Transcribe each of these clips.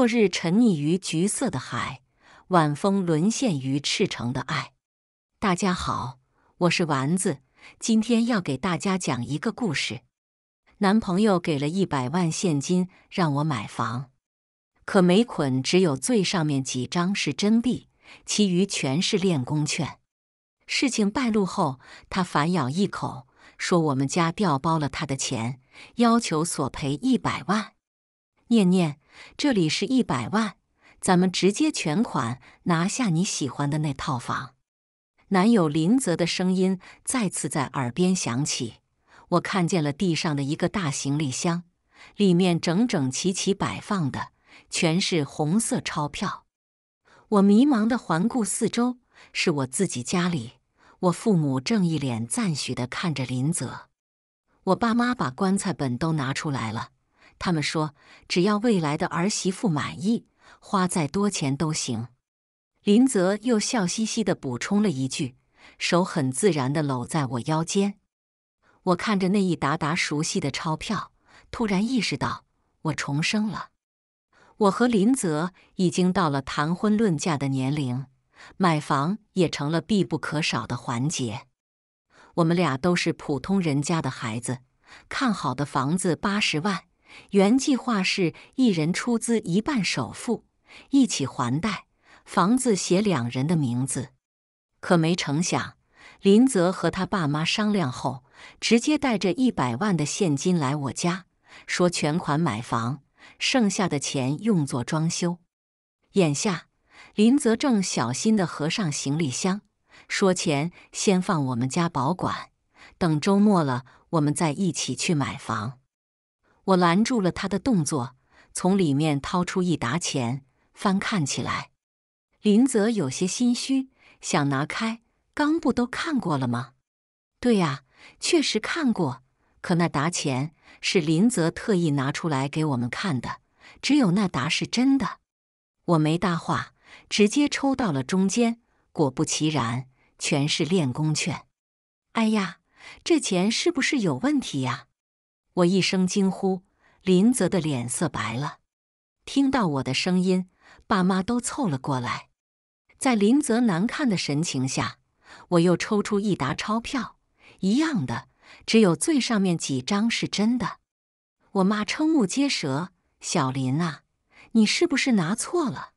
落日沉溺于橘色的海，晚风沦陷于赤诚的爱。大家好，我是丸子，今天要给大家讲一个故事。男朋友给了一百万现金让我买房，可每捆只有最上面几张是真币，其余全是练功券。事情败露后，他反咬一口，说我们家调包了他的钱，要求索赔一百万。念念。这里是一百万，咱们直接全款拿下你喜欢的那套房。男友林泽的声音再次在耳边响起。我看见了地上的一个大行李箱，里面整整齐齐摆放的全是红色钞票。我迷茫地环顾四周，是我自己家里。我父母正一脸赞许地看着林泽。我爸妈把棺材本都拿出来了。他们说，只要未来的儿媳妇满意，花再多钱都行。林泽又笑嘻嘻的补充了一句，手很自然的搂在我腰间。我看着那一沓沓熟悉的钞票，突然意识到我重生了。我和林泽已经到了谈婚论嫁的年龄，买房也成了必不可少的环节。我们俩都是普通人家的孩子，看好的房子八十万。原计划是一人出资一半首付，一起还贷，房子写两人的名字。可没成想，林泽和他爸妈商量后，直接带着一百万的现金来我家，说全款买房，剩下的钱用作装修。眼下，林泽正小心地合上行李箱，说钱先放我们家保管，等周末了，我们再一起去买房。我拦住了他的动作，从里面掏出一沓钱，翻看起来。林泽有些心虚，想拿开，刚不都看过了吗？对呀，确实看过。可那沓钱是林泽特意拿出来给我们看的，只有那沓是真的。我没搭话，直接抽到了中间，果不其然，全是练功券。哎呀，这钱是不是有问题呀？我一声惊呼，林泽的脸色白了。听到我的声音，爸妈都凑了过来。在林泽难看的神情下，我又抽出一沓钞票，一样的，只有最上面几张是真的。我妈瞠目结舌：“小林啊，你是不是拿错了？”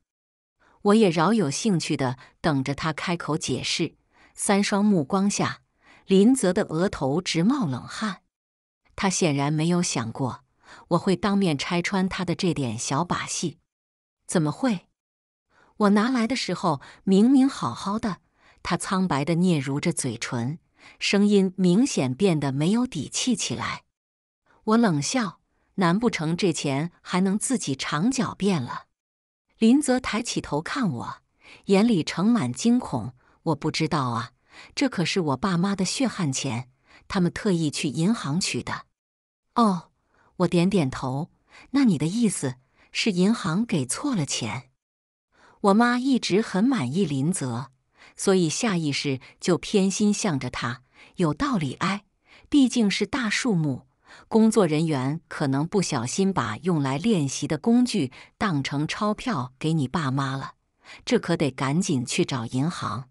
我也饶有兴趣的等着他开口解释。三双目光下，林泽的额头直冒冷汗。他显然没有想过我会当面拆穿他的这点小把戏，怎么会？我拿来的时候明明好好的。他苍白的嗫嚅着嘴唇，声音明显变得没有底气起来。我冷笑：难不成这钱还能自己长脚变了？林泽抬起头看我，眼里盛满惊恐。我不知道啊，这可是我爸妈的血汗钱。他们特意去银行取的。哦，我点点头。那你的意思是银行给错了钱？我妈一直很满意林泽，所以下意识就偏心向着他。有道理，哎，毕竟是大数目，工作人员可能不小心把用来练习的工具当成钞票给你爸妈了。这可得赶紧去找银行。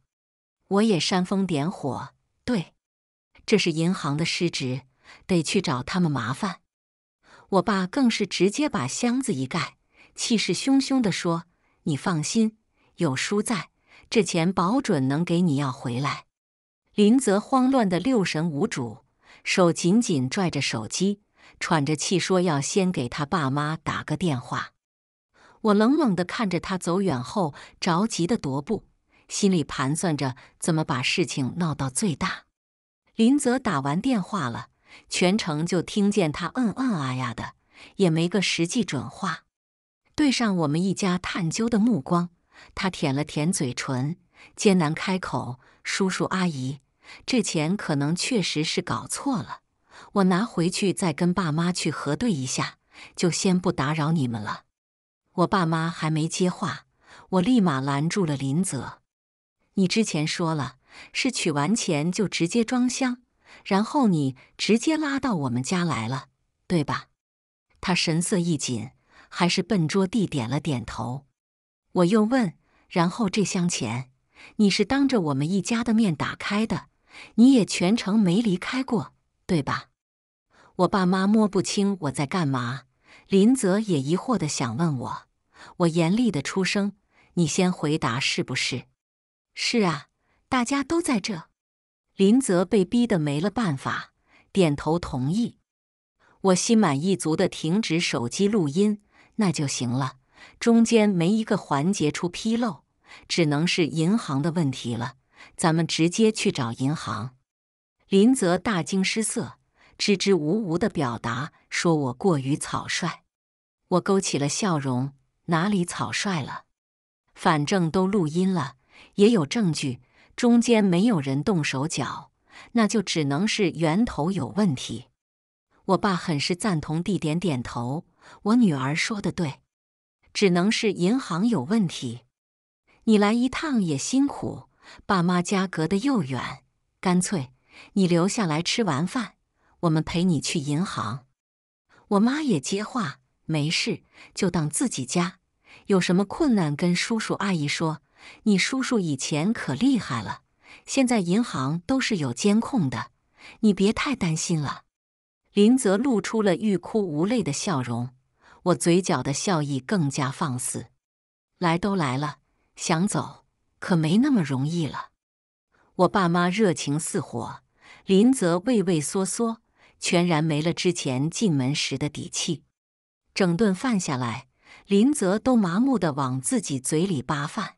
我也煽风点火，对。这是银行的失职，得去找他们麻烦。我爸更是直接把箱子一盖，气势汹汹的说：“你放心，有叔在这，钱保准能给你要回来。”林泽慌乱的六神无主，手紧紧拽着手机，喘着气说：“要先给他爸妈打个电话。”我冷冷的看着他走远后，着急的踱步，心里盘算着怎么把事情闹到最大。林泽打完电话了，全程就听见他嗯嗯啊呀的，也没个实际准话。对上我们一家探究的目光，他舔了舔嘴唇，艰难开口：“叔叔阿姨，这钱可能确实是搞错了，我拿回去再跟爸妈去核对一下，就先不打扰你们了。”我爸妈还没接话，我立马拦住了林泽：“你之前说了。”是取完钱就直接装箱，然后你直接拉到我们家来了，对吧？他神色一紧，还是笨拙地点了点头。我又问：“然后这箱钱你是当着我们一家的面打开的，你也全程没离开过，对吧？”我爸妈摸不清我在干嘛，林泽也疑惑地想问我。我严厉地出声：“你先回答，是不是？是啊。”大家都在这，林泽被逼得没了办法，点头同意。我心满意足的停止手机录音，那就行了，中间没一个环节出纰漏，只能是银行的问题了。咱们直接去找银行。林泽大惊失色，支支吾吾的表达说：“我过于草率。”我勾起了笑容：“哪里草率了？反正都录音了，也有证据。”中间没有人动手脚，那就只能是源头有问题。我爸很是赞同地点点头。我女儿说的对，只能是银行有问题。你来一趟也辛苦，爸妈家隔得又远，干脆你留下来吃完饭，我们陪你去银行。我妈也接话，没事，就当自己家，有什么困难跟叔叔阿姨说。你叔叔以前可厉害了，现在银行都是有监控的，你别太担心了。林泽露出了欲哭无泪的笑容，我嘴角的笑意更加放肆。来都来了，想走可没那么容易了。我爸妈热情似火，林泽畏畏缩缩，全然没了之前进门时的底气。整顿饭下来，林泽都麻木的往自己嘴里扒饭。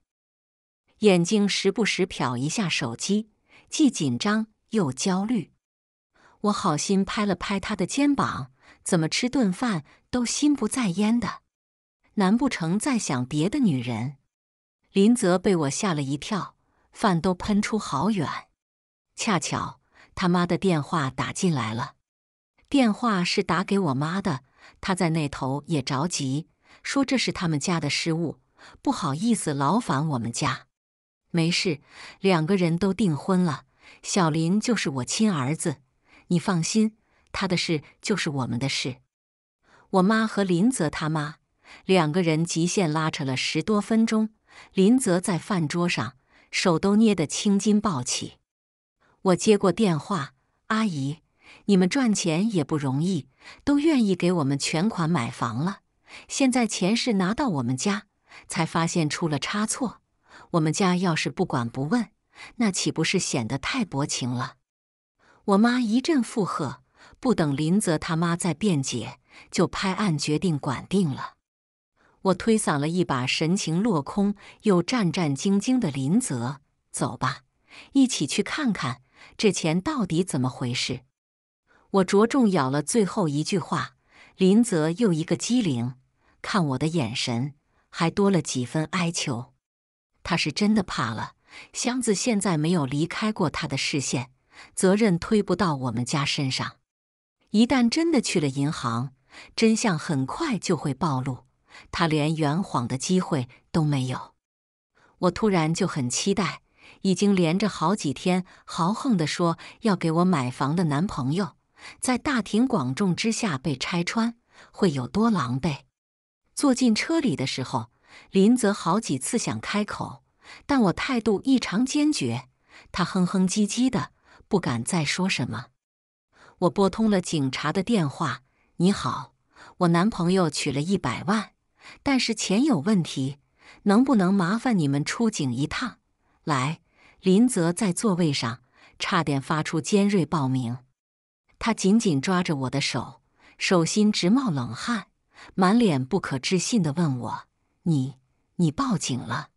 眼睛时不时瞟一下手机，既紧张又焦虑。我好心拍了拍他的肩膀，怎么吃顿饭都心不在焉的？难不成在想别的女人？林泽被我吓了一跳，饭都喷出好远。恰巧他妈的电话打进来了，电话是打给我妈的，她在那头也着急，说这是他们家的失误，不好意思劳烦我们家。没事，两个人都订婚了。小林就是我亲儿子，你放心，他的事就是我们的事。我妈和林泽他妈两个人极限拉扯了十多分钟。林泽在饭桌上手都捏得青筋暴起。我接过电话，阿姨，你们赚钱也不容易，都愿意给我们全款买房了，现在钱是拿到我们家，才发现出了差错。我们家要是不管不问，那岂不是显得太薄情了？我妈一阵附和，不等林泽他妈再辩解，就拍案决定管定了。我推搡了一把神情落空又战战兢兢的林泽：“走吧，一起去看看这钱到底怎么回事。”我着重咬了最后一句话。林泽又一个机灵，看我的眼神还多了几分哀求。他是真的怕了，箱子现在没有离开过他的视线，责任推不到我们家身上。一旦真的去了银行，真相很快就会暴露，他连圆谎的机会都没有。我突然就很期待，已经连着好几天豪横的说要给我买房的男朋友，在大庭广众之下被拆穿，会有多狼狈？坐进车里的时候。林泽好几次想开口，但我态度异常坚决。他哼哼唧唧的，不敢再说什么。我拨通了警察的电话：“你好，我男朋友取了一百万，但是钱有问题，能不能麻烦你们出警一趟？”来，林泽在座位上差点发出尖锐爆鸣。他紧紧抓着我的手，手心直冒冷汗，满脸不可置信地问我。你你报警了？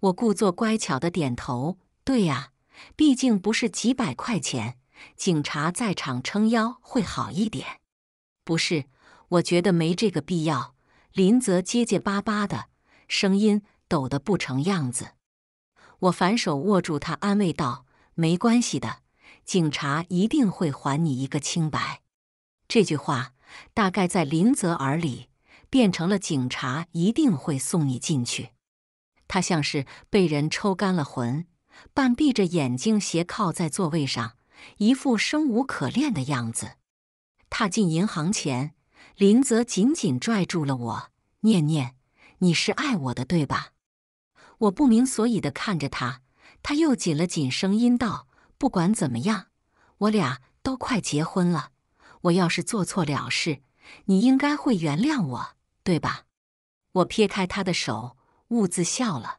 我故作乖巧的点头。对呀，毕竟不是几百块钱，警察在场撑腰会好一点。不是，我觉得没这个必要。林泽结结巴巴的声音抖得不成样子。我反手握住他，安慰道：“没关系的，警察一定会还你一个清白。”这句话大概在林泽耳里。变成了警察，一定会送你进去。他像是被人抽干了魂，半闭着眼睛斜靠在座位上，一副生无可恋的样子。踏进银行前，林泽紧紧拽住了我，念念：“你是爱我的，对吧？”我不明所以的看着他，他又紧了紧，声音道：“不管怎么样，我俩都快结婚了。我要是做错了事，你应该会原谅我。”对吧？我撇开他的手，兀自笑了。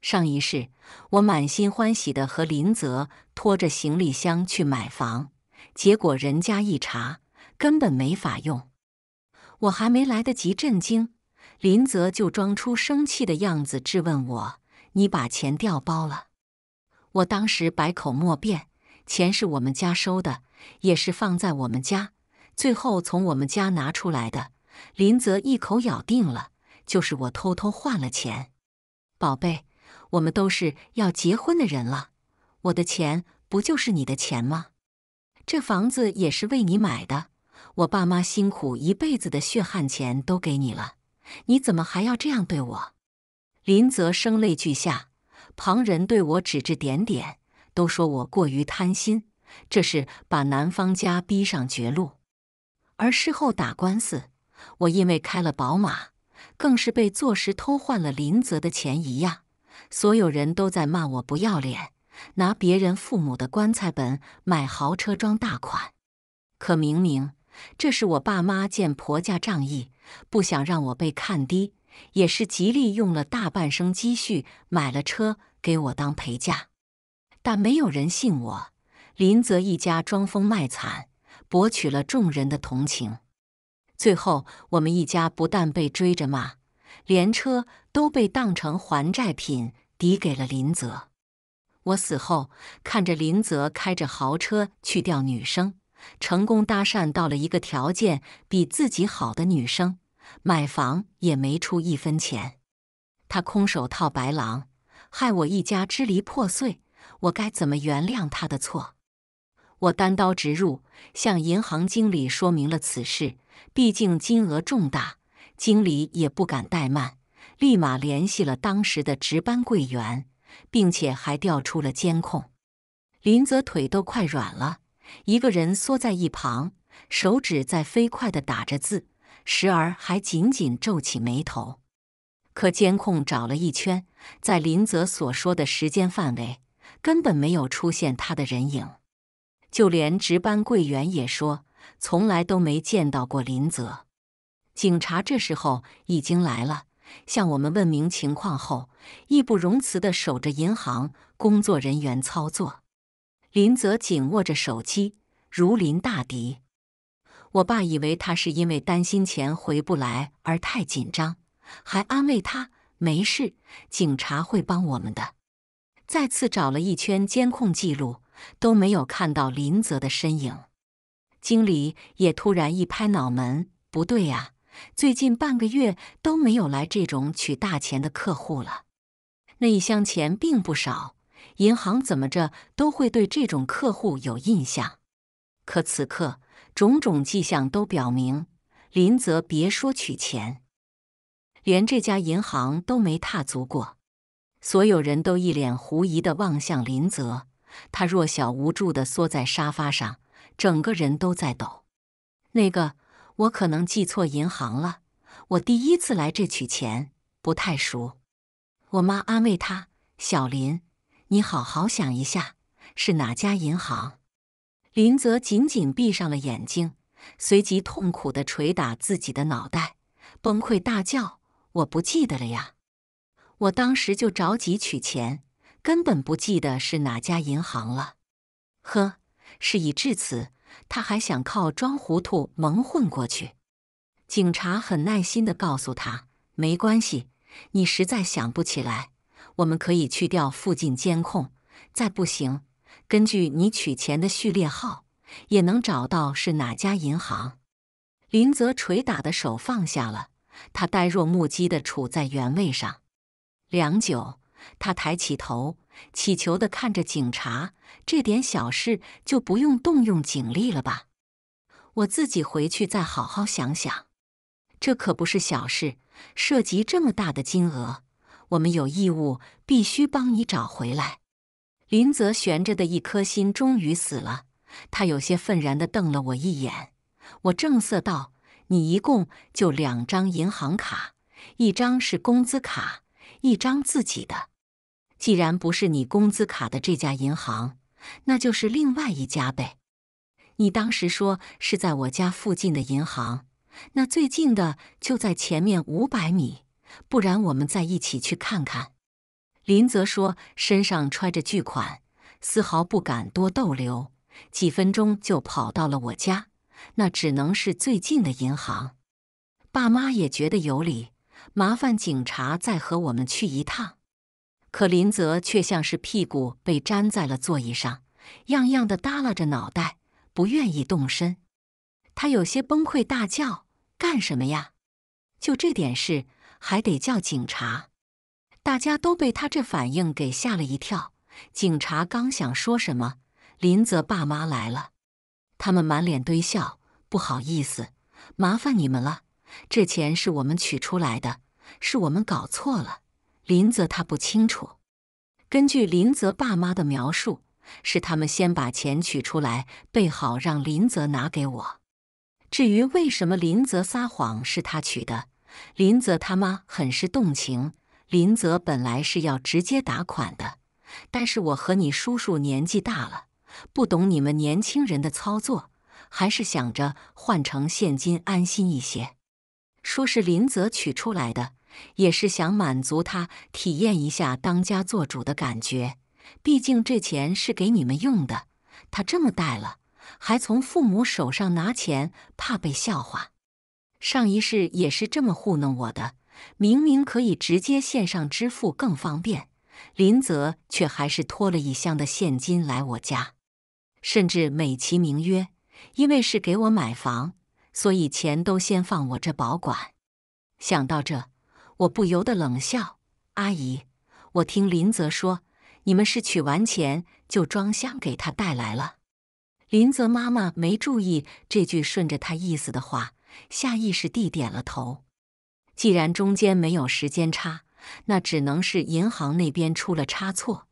上一世，我满心欢喜的和林泽拖着行李箱去买房，结果人家一查，根本没法用。我还没来得及震惊，林泽就装出生气的样子质问我：“你把钱调包了？”我当时百口莫辩，钱是我们家收的，也是放在我们家，最后从我们家拿出来的。林泽一口咬定了，就是我偷偷换了钱。宝贝，我们都是要结婚的人了，我的钱不就是你的钱吗？这房子也是为你买的，我爸妈辛苦一辈子的血汗钱都给你了，你怎么还要这样对我？林泽声泪俱下，旁人对我指指点点，都说我过于贪心，这是把男方家逼上绝路。而事后打官司。我因为开了宝马，更是被坐实偷换了林泽的钱一样，所有人都在骂我不要脸，拿别人父母的棺材本买豪车装大款。可明明这是我爸妈见婆家仗义，不想让我被看低，也是极力用了大半生积蓄买了车给我当陪嫁。但没有人信我，林泽一家装疯卖惨，博取了众人的同情。最后，我们一家不但被追着骂，连车都被当成还债品抵给了林泽。我死后，看着林泽开着豪车去钓女生，成功搭讪到了一个条件比自己好的女生，买房也没出一分钱，他空手套白狼，害我一家支离破碎，我该怎么原谅他的错？我单刀直入，向银行经理说明了此事。毕竟金额重大，经理也不敢怠慢，立马联系了当时的值班柜员，并且还调出了监控。林泽腿都快软了，一个人缩在一旁，手指在飞快地打着字，时而还紧紧皱起眉头。可监控找了一圈，在林泽所说的时间范围，根本没有出现他的人影，就连值班柜员也说。从来都没见到过林泽。警察这时候已经来了，向我们问明情况后，义不容辞的守着银行工作人员操作。林泽紧握着手机，如临大敌。我爸以为他是因为担心钱回不来而太紧张，还安慰他没事，警察会帮我们的。再次找了一圈监控记录，都没有看到林泽的身影。经理也突然一拍脑门：“不对呀，最近半个月都没有来这种取大钱的客户了。那一箱钱并不少，银行怎么着都会对这种客户有印象。可此刻，种种迹象都表明，林泽别说取钱，连这家银行都没踏足过。所有人都一脸狐疑的望向林泽，他弱小无助的缩在沙发上。”整个人都在抖。那个，我可能记错银行了。我第一次来这取钱，不太熟。我妈安慰他：“小林，你好好想一下，是哪家银行？”林泽紧紧闭上了眼睛，随即痛苦的捶打自己的脑袋，崩溃大叫：“我不记得了呀！我当时就着急取钱，根本不记得是哪家银行了。”呵。事已至此，他还想靠装糊涂蒙混过去？警察很耐心的告诉他：“没关系，你实在想不起来，我们可以去调附近监控。再不行，根据你取钱的序列号，也能找到是哪家银行。”林泽捶打的手放下了，他呆若木鸡的处在原位上，良久，他抬起头。乞求的看着警察，这点小事就不用动用警力了吧？我自己回去再好好想想。这可不是小事，涉及这么大的金额，我们有义务必须帮你找回来。林泽悬着的一颗心终于死了，他有些愤然的瞪了我一眼。我正色道：“你一共就两张银行卡，一张是工资卡，一张自己的。”既然不是你工资卡的这家银行，那就是另外一家呗。你当时说是在我家附近的银行，那最近的就在前面五百米，不然我们再一起去看看。林泽说身上揣着巨款，丝毫不敢多逗留，几分钟就跑到了我家，那只能是最近的银行。爸妈也觉得有理，麻烦警察再和我们去一趟。可林泽却像是屁股被粘在了座椅上，样样的耷拉着脑袋，不愿意动身。他有些崩溃，大叫：“干什么呀？就这点事，还得叫警察？”大家都被他这反应给吓了一跳。警察刚想说什么，林泽爸妈来了，他们满脸堆笑：“不好意思，麻烦你们了。这钱是我们取出来的，是我们搞错了。”林泽他不清楚，根据林泽爸妈的描述，是他们先把钱取出来备好，让林泽拿给我。至于为什么林泽撒谎是他取的，林泽他妈很是动情。林泽本来是要直接打款的，但是我和你叔叔年纪大了，不懂你们年轻人的操作，还是想着换成现金安心一些。说是林泽取出来的。也是想满足他体验一下当家做主的感觉，毕竟这钱是给你们用的。他这么带了，还从父母手上拿钱，怕被笑话。上一世也是这么糊弄我的，明明可以直接线上支付更方便，林泽却还是拖了一箱的现金来我家，甚至美其名曰，因为是给我买房，所以钱都先放我这保管。想到这。我不由得冷笑：“阿姨，我听林泽说，你们是取完钱就装箱给他带来了。”林泽妈妈没注意这句顺着他意思的话，下意识地点了头。既然中间没有时间差，那只能是银行那边出了差错。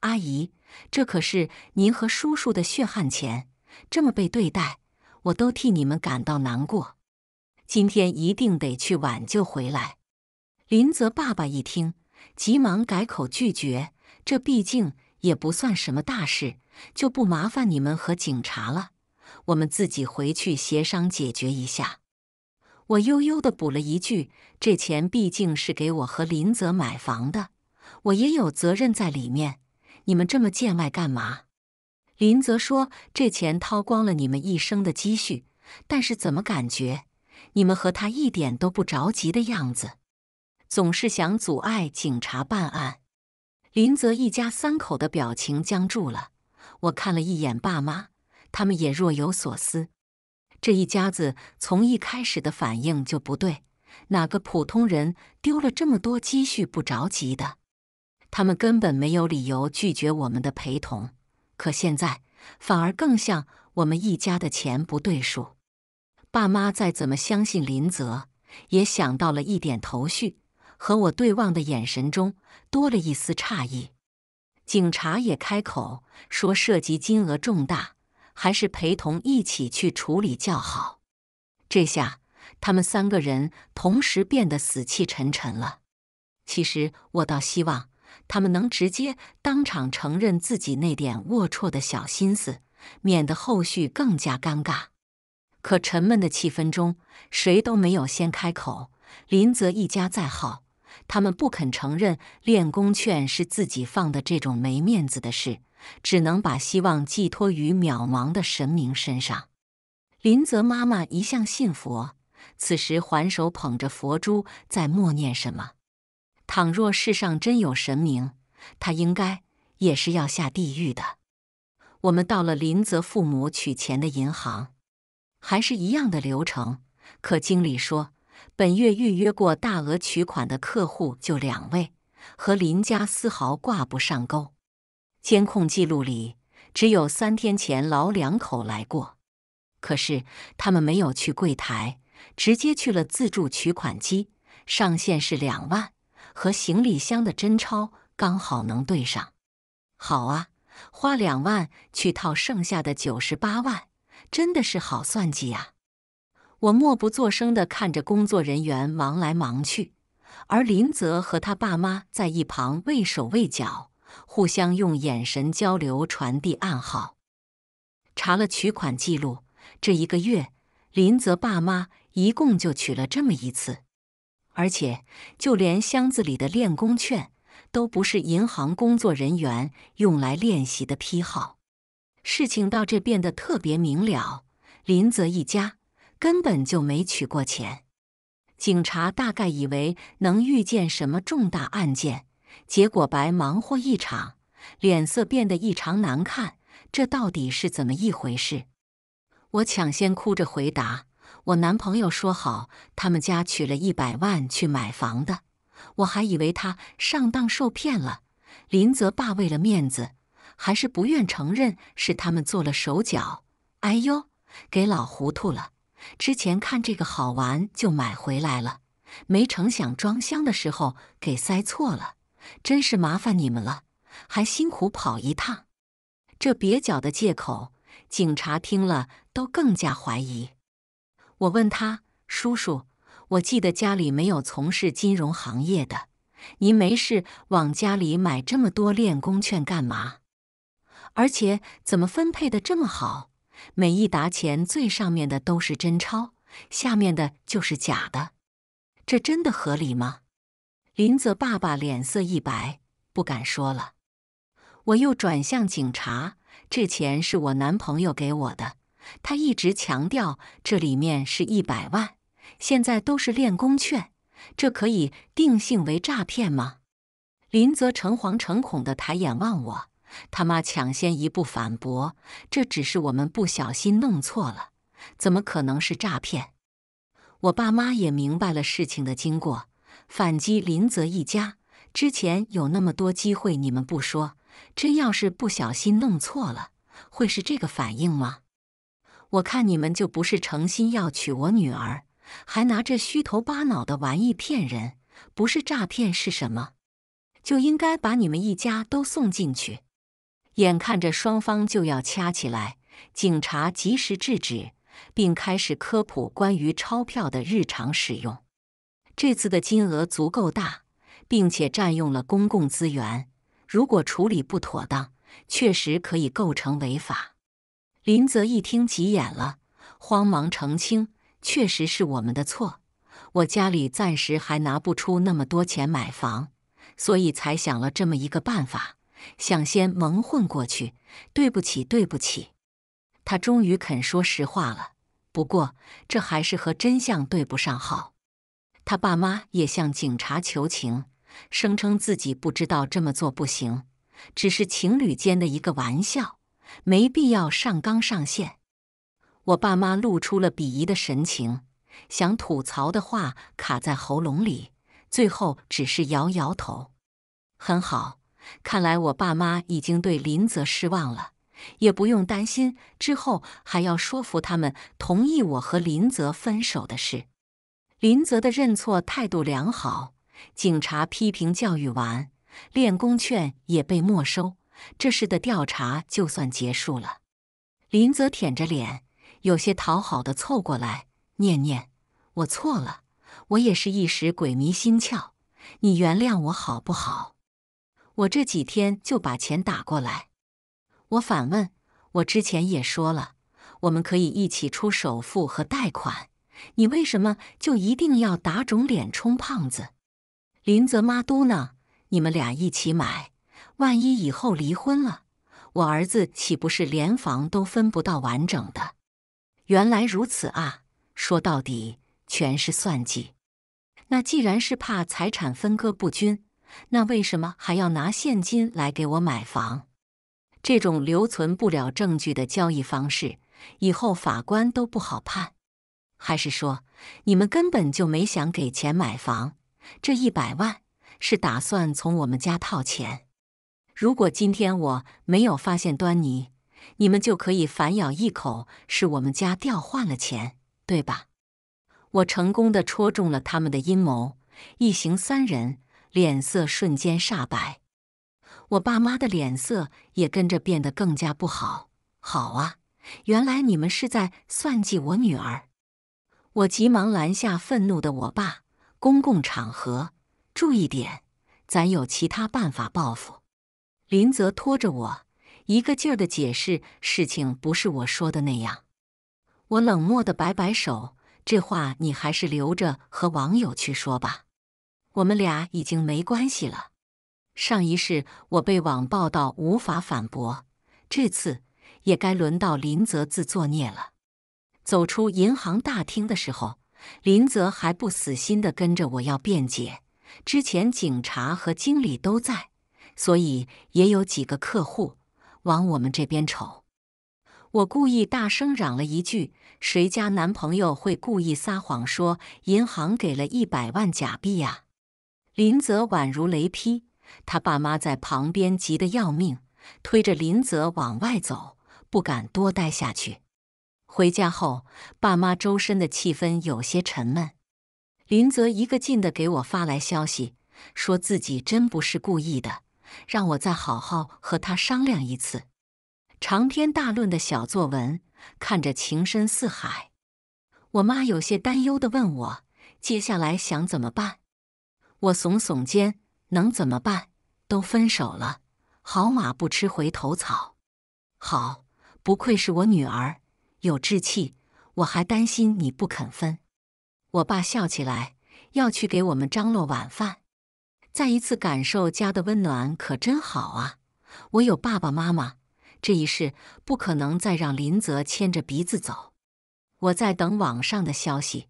阿姨，这可是您和叔叔的血汗钱，这么被对待，我都替你们感到难过。今天一定得去挽救回来。林泽爸爸一听，急忙改口拒绝。这毕竟也不算什么大事，就不麻烦你们和警察了，我们自己回去协商解决一下。我悠悠地补了一句：“这钱毕竟是给我和林泽买房的，我也有责任在里面。你们这么见外干嘛？”林泽说：“这钱掏光了你们一生的积蓄，但是怎么感觉你们和他一点都不着急的样子？”总是想阻碍警察办案，林泽一家三口的表情僵住了。我看了一眼爸妈，他们也若有所思。这一家子从一开始的反应就不对，哪个普通人丢了这么多积蓄不着急的？他们根本没有理由拒绝我们的陪同，可现在反而更像我们一家的钱不对数。爸妈再怎么相信林泽，也想到了一点头绪。和我对望的眼神中多了一丝诧异，警察也开口说：“涉及金额重大，还是陪同一起去处理较好。”这下他们三个人同时变得死气沉沉了。其实我倒希望他们能直接当场承认自己那点龌龊的小心思，免得后续更加尴尬。可沉闷的气氛中，谁都没有先开口。林泽一家在好。他们不肯承认练功券是自己放的，这种没面子的事，只能把希望寄托于渺茫的神明身上。林泽妈妈一向信佛，此时还手捧着佛珠在默念什么？倘若世上真有神明，他应该也是要下地狱的。我们到了林泽父母取钱的银行，还是一样的流程。可经理说。本月预约过大额取款的客户就两位，和林家丝毫挂不上钩。监控记录里只有三天前老两口来过，可是他们没有去柜台，直接去了自助取款机，上限是两万，和行李箱的真钞刚好能对上。好啊，花两万去套剩下的九十八万，真的是好算计啊！我默不作声地看着工作人员忙来忙去，而林泽和他爸妈在一旁畏手畏脚，互相用眼神交流传递暗号。查了取款记录，这一个月林泽爸妈一共就取了这么一次，而且就连箱子里的练功券都不是银行工作人员用来练习的批号。事情到这变得特别明了，林泽一家。根本就没取过钱，警察大概以为能遇见什么重大案件，结果白忙活一场，脸色变得异常难看。这到底是怎么一回事？我抢先哭着回答：“我男朋友说好，他们家取了一百万去买房的，我还以为他上当受骗了。”林泽爸为了面子，还是不愿承认是他们做了手脚。哎呦，给老糊涂了。之前看这个好玩，就买回来了。没成想装箱的时候给塞错了，真是麻烦你们了，还辛苦跑一趟。这蹩脚的借口，警察听了都更加怀疑。我问他：“叔叔，我记得家里没有从事金融行业的，您没事往家里买这么多练功券干嘛？而且怎么分配的这么好？”每一沓钱最上面的都是真钞，下面的就是假的，这真的合理吗？林泽爸爸脸色一白，不敢说了。我又转向警察：“这钱是我男朋友给我的，他一直强调这里面是一百万，现在都是练功券，这可以定性为诈骗吗？”林泽诚惶诚恐地抬眼望我。他妈抢先一步反驳：“这只是我们不小心弄错了，怎么可能是诈骗？”我爸妈也明白了事情的经过，反击林泽一家。之前有那么多机会，你们不说，真要是不小心弄错了，会是这个反应吗？我看你们就不是诚心要娶我女儿，还拿这虚头巴脑的玩意骗人，不是诈骗是什么？就应该把你们一家都送进去。眼看着双方就要掐起来，警察及时制止，并开始科普关于钞票的日常使用。这次的金额足够大，并且占用了公共资源，如果处理不妥当，确实可以构成违法。林泽一听急眼了，慌忙澄清：“确实是我们的错，我家里暂时还拿不出那么多钱买房，所以才想了这么一个办法。”想先蒙混过去，对不起，对不起。他终于肯说实话了，不过这还是和真相对不上号。他爸妈也向警察求情，声称自己不知道这么做不行，只是情侣间的一个玩笑，没必要上纲上线。我爸妈露出了鄙夷的神情，想吐槽的话卡在喉咙里，最后只是摇摇头。很好。看来我爸妈已经对林泽失望了，也不用担心之后还要说服他们同意我和林泽分手的事。林泽的认错态度良好，警察批评教育完，练功券也被没收，这事的调查就算结束了。林泽舔着脸，有些讨好的凑过来：“念念，我错了，我也是一时鬼迷心窍，你原谅我好不好？”我这几天就把钱打过来。我反问：“我之前也说了，我们可以一起出首付和贷款，你为什么就一定要打肿脸充胖子？”林泽妈嘟囔：“你们俩一起买，万一以后离婚了，我儿子岂不是连房都分不到完整的？”原来如此啊！说到底，全是算计。那既然是怕财产分割不均。那为什么还要拿现金来给我买房？这种留存不了证据的交易方式，以后法官都不好判。还是说你们根本就没想给钱买房？这一百万是打算从我们家套钱？如果今天我没有发现端倪，你们就可以反咬一口，是我们家调换了钱，对吧？我成功的戳中了他们的阴谋。一行三人。脸色瞬间煞白，我爸妈的脸色也跟着变得更加不好。好啊，原来你们是在算计我女儿！我急忙拦下愤怒的我爸，公共场合注意点，咱有其他办法报复。林泽拖着我，一个劲儿的解释事情不是我说的那样。我冷漠的摆摆手，这话你还是留着和网友去说吧。我们俩已经没关系了。上一世我被网暴到无法反驳，这次也该轮到林泽自作孽了。走出银行大厅的时候，林泽还不死心地跟着我要辩解。之前警察和经理都在，所以也有几个客户往我们这边瞅。我故意大声嚷了一句：“谁家男朋友会故意撒谎说银行给了一百万假币呀？”林泽宛如雷劈，他爸妈在旁边急得要命，推着林泽往外走，不敢多待下去。回家后，爸妈周身的气氛有些沉闷。林泽一个劲的给我发来消息，说自己真不是故意的，让我再好好和他商量一次。长篇大论的小作文，看着情深似海。我妈有些担忧的问我：“接下来想怎么办？”我耸耸肩，能怎么办？都分手了，好马不吃回头草。好，不愧是我女儿，有志气。我还担心你不肯分。我爸笑起来，要去给我们张罗晚饭。再一次感受家的温暖，可真好啊！我有爸爸妈妈，这一世不可能再让林泽牵着鼻子走。我在等网上的消息。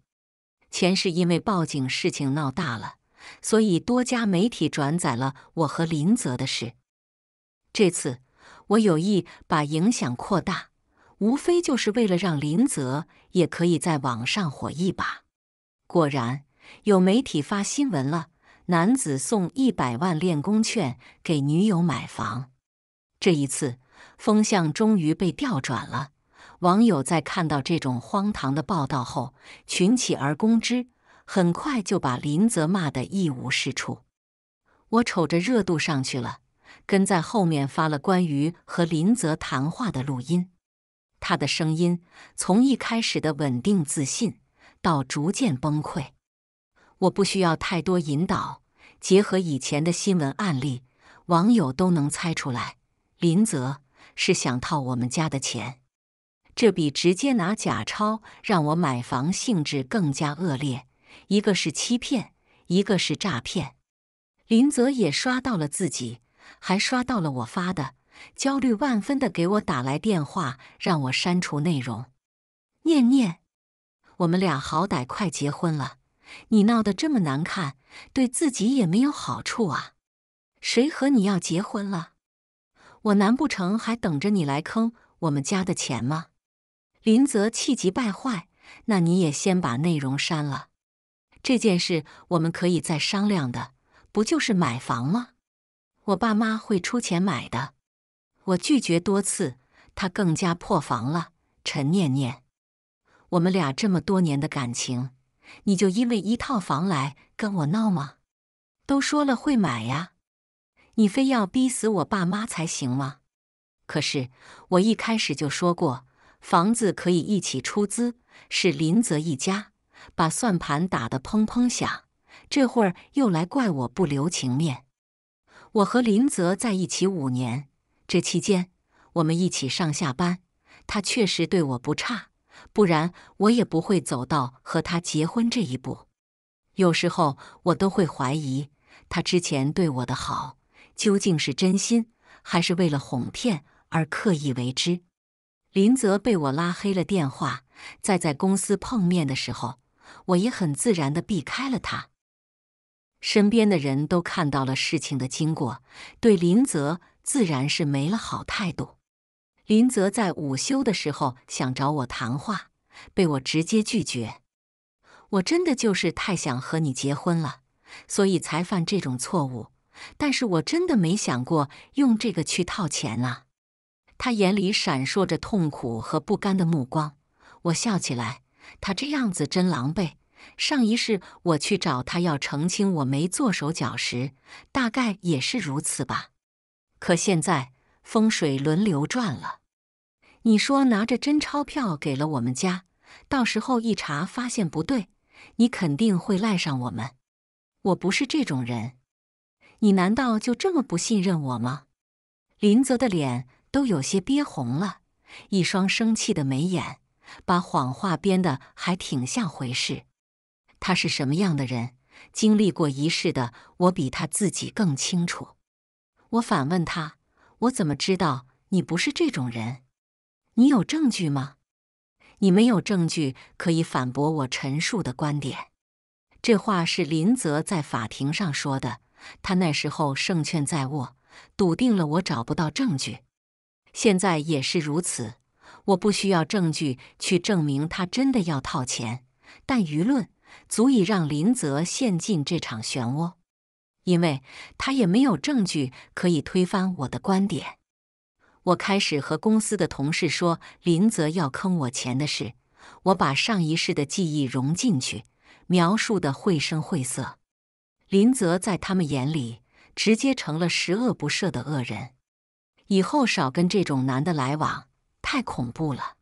前世因为报警，事情闹大了。所以，多家媒体转载了我和林泽的事。这次我有意把影响扩大，无非就是为了让林泽也可以在网上火一把。果然，有媒体发新闻了：男子送一百万练功券给女友买房。这一次，风向终于被调转了。网友在看到这种荒唐的报道后，群起而攻之。很快就把林泽骂得一无是处。我瞅着热度上去了，跟在后面发了关于和林泽谈话的录音。他的声音从一开始的稳定自信，到逐渐崩溃。我不需要太多引导，结合以前的新闻案例，网友都能猜出来，林泽是想套我们家的钱。这比直接拿假钞让我买房性质更加恶劣。一个是欺骗，一个是诈骗。林泽也刷到了自己，还刷到了我发的，焦虑万分的给我打来电话，让我删除内容。念念，我们俩好歹快结婚了，你闹得这么难看，对自己也没有好处啊！谁和你要结婚了？我难不成还等着你来坑我们家的钱吗？林泽气急败坏，那你也先把内容删了。这件事我们可以再商量的，不就是买房吗？我爸妈会出钱买的。我拒绝多次，他更加破防了。陈念念，我们俩这么多年的感情，你就因为一套房来跟我闹吗？都说了会买呀，你非要逼死我爸妈才行吗？可是我一开始就说过，房子可以一起出资，是林泽一家。把算盘打得砰砰响，这会儿又来怪我不留情面。我和林泽在一起五年，这期间我们一起上下班，他确实对我不差，不然我也不会走到和他结婚这一步。有时候我都会怀疑，他之前对我的好究竟是真心，还是为了哄骗而刻意为之？林泽被我拉黑了电话，再在公司碰面的时候。我也很自然的避开了他，身边的人都看到了事情的经过，对林泽自然是没了好态度。林泽在午休的时候想找我谈话，被我直接拒绝。我真的就是太想和你结婚了，所以才犯这种错误。但是我真的没想过用这个去套钱啊！他眼里闪烁着痛苦和不甘的目光，我笑起来。他这样子真狼狈。上一世我去找他要澄清我没做手脚时，大概也是如此吧。可现在风水轮流转了。你说拿着真钞票给了我们家，到时候一查发现不对，你肯定会赖上我们。我不是这种人。你难道就这么不信任我吗？林泽的脸都有些憋红了，一双生气的眉眼。把谎话编的还挺像回事。他是什么样的人，经历过一世的，我比他自己更清楚。我反问他：“我怎么知道你不是这种人？你有证据吗？你没有证据可以反驳我陈述的观点。”这话是林泽在法庭上说的。他那时候胜券在握，笃定了我找不到证据，现在也是如此。我不需要证据去证明他真的要套钱，但舆论足以让林泽陷进这场漩涡，因为他也没有证据可以推翻我的观点。我开始和公司的同事说林泽要坑我钱的事，我把上一世的记忆融进去，描述的绘声绘色。林泽在他们眼里直接成了十恶不赦的恶人，以后少跟这种男的来往。太恐怖了！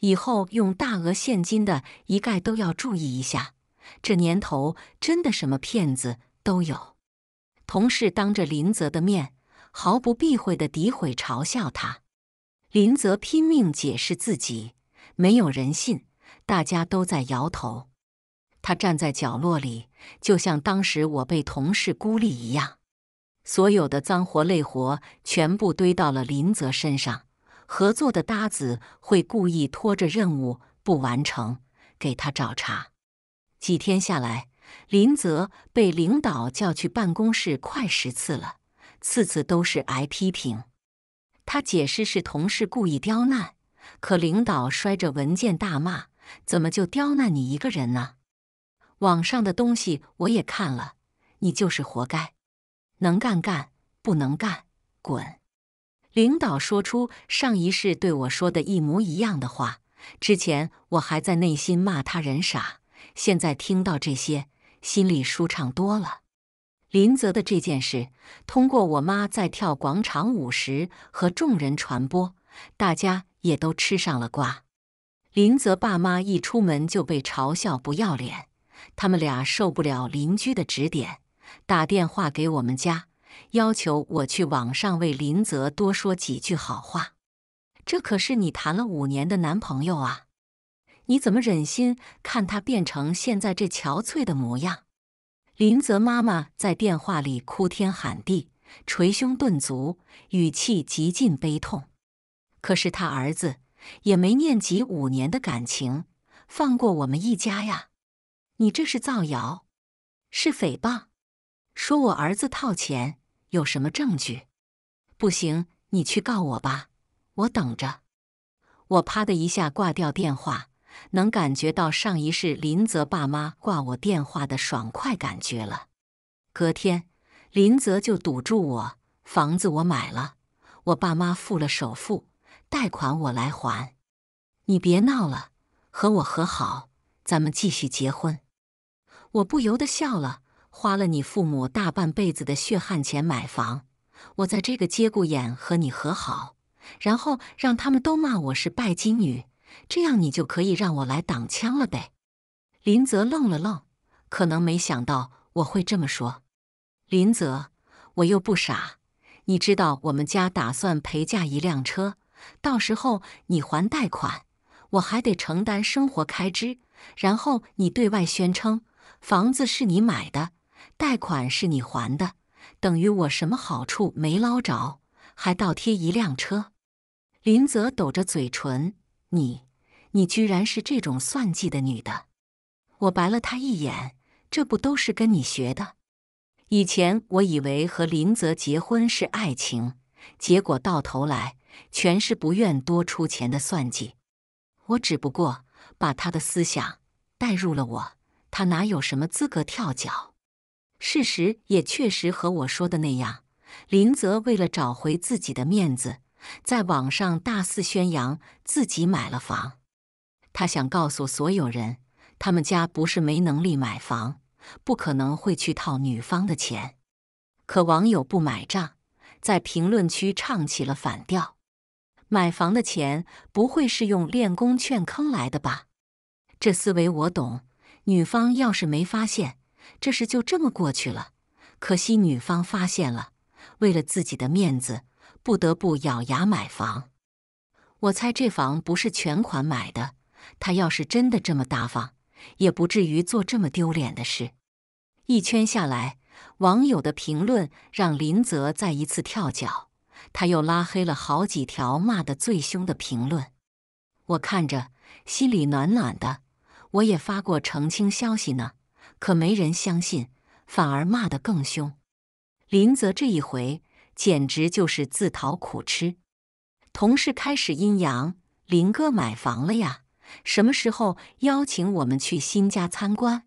以后用大额现金的，一概都要注意一下。这年头，真的什么骗子都有。同事当着林泽的面，毫不避讳的诋毁嘲笑他。林泽拼命解释自己，没有人信，大家都在摇头。他站在角落里，就像当时我被同事孤立一样。所有的脏活累活，全部堆到了林泽身上。合作的搭子会故意拖着任务不完成，给他找茬。几天下来，林泽被领导叫去办公室快十次了，次次都是挨批评。他解释是同事故意刁难，可领导摔着文件大骂：“怎么就刁难你一个人呢？网上的东西我也看了，你就是活该。能干干，不能干滚。”领导说出上一世对我说的一模一样的话，之前我还在内心骂他人傻，现在听到这些，心里舒畅多了。林泽的这件事，通过我妈在跳广场舞时和众人传播，大家也都吃上了瓜。林泽爸妈一出门就被嘲笑不要脸，他们俩受不了邻居的指点，打电话给我们家。要求我去网上为林泽多说几句好话，这可是你谈了五年的男朋友啊！你怎么忍心看他变成现在这憔悴的模样？林泽妈妈在电话里哭天喊地，捶胸顿足，语气极尽悲痛。可是他儿子也没念及五年的感情，放过我们一家呀！你这是造谣，是诽谤，说我儿子套钱。有什么证据？不行，你去告我吧，我等着。我啪的一下挂掉电话，能感觉到上一世林泽爸妈挂我电话的爽快感觉了。隔天，林泽就堵住我：“房子我买了，我爸妈付了首付，贷款我来还。你别闹了，和我和好，咱们继续结婚。”我不由得笑了。花了你父母大半辈子的血汗钱买房，我在这个节骨眼和你和好，然后让他们都骂我是拜金女，这样你就可以让我来挡枪了呗。林泽愣了愣，可能没想到我会这么说。林泽，我又不傻，你知道我们家打算陪嫁一辆车，到时候你还贷款，我还得承担生活开支，然后你对外宣称房子是你买的。贷款是你还的，等于我什么好处没捞着，还倒贴一辆车。林泽抖着嘴唇：“你，你居然是这种算计的女的！”我白了他一眼：“这不都是跟你学的？以前我以为和林泽结婚是爱情，结果到头来全是不愿多出钱的算计。我只不过把他的思想带入了我，他哪有什么资格跳脚？”事实也确实和我说的那样，林泽为了找回自己的面子，在网上大肆宣扬自己买了房。他想告诉所有人，他们家不是没能力买房，不可能会去套女方的钱。可网友不买账，在评论区唱起了反调：买房的钱不会是用练功券坑来的吧？这思维我懂，女方要是没发现。这事就这么过去了，可惜女方发现了，为了自己的面子，不得不咬牙买房。我猜这房不是全款买的，他要是真的这么大方，也不至于做这么丢脸的事。一圈下来，网友的评论让林泽再一次跳脚，他又拉黑了好几条骂得最凶的评论。我看着心里暖暖的，我也发过澄清消息呢。可没人相信，反而骂得更凶。林泽这一回简直就是自讨苦吃。同事开始阴阳：“林哥买房了呀？什么时候邀请我们去新家参观？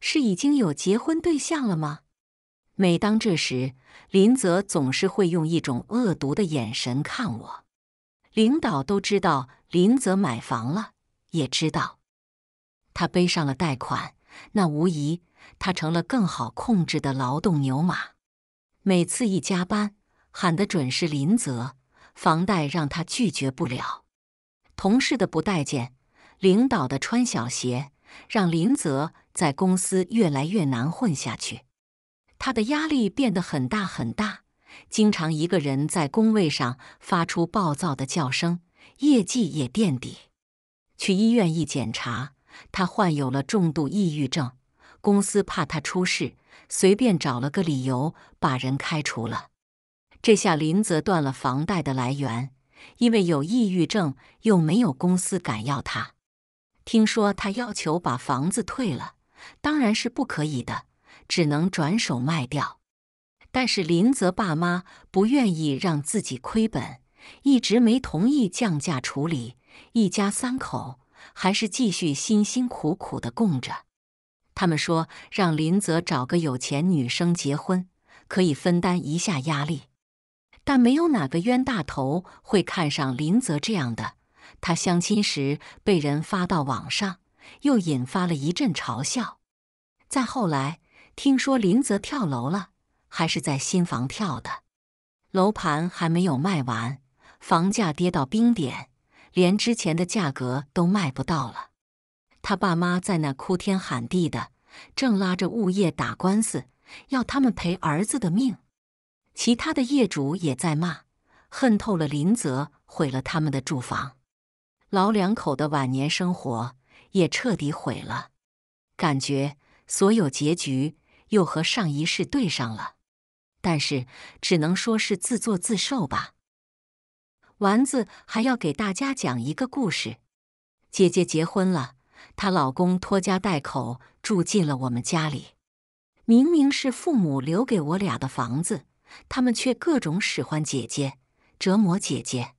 是已经有结婚对象了吗？”每当这时，林泽总是会用一种恶毒的眼神看我。领导都知道林泽买房了，也知道他背上了贷款。那无疑，他成了更好控制的劳动牛马。每次一加班，喊的准是林泽。房贷让他拒绝不了，同事的不待见，领导的穿小鞋，让林泽在公司越来越难混下去。他的压力变得很大很大，经常一个人在工位上发出暴躁的叫声，业绩也垫底。去医院一检查。他患有了重度抑郁症，公司怕他出事，随便找了个理由把人开除了。这下林泽断了房贷的来源，因为有抑郁症，又没有公司敢要他。听说他要求把房子退了，当然是不可以的，只能转手卖掉。但是林泽爸妈不愿意让自己亏本，一直没同意降价处理。一家三口。还是继续辛辛苦苦的供着。他们说让林泽找个有钱女生结婚，可以分担一下压力。但没有哪个冤大头会看上林泽这样的。他相亲时被人发到网上，又引发了一阵嘲笑。再后来听说林泽跳楼了，还是在新房跳的。楼盘还没有卖完，房价跌到冰点。连之前的价格都卖不到了，他爸妈在那哭天喊地的，正拉着物业打官司，要他们赔儿子的命。其他的业主也在骂，恨透了林泽，毁了他们的住房，老两口的晚年生活也彻底毁了，感觉所有结局又和上一世对上了，但是只能说是自作自受吧。丸子还要给大家讲一个故事。姐姐结婚了，她老公拖家带口住进了我们家里。明明是父母留给我俩的房子，他们却各种使唤姐姐，折磨姐姐，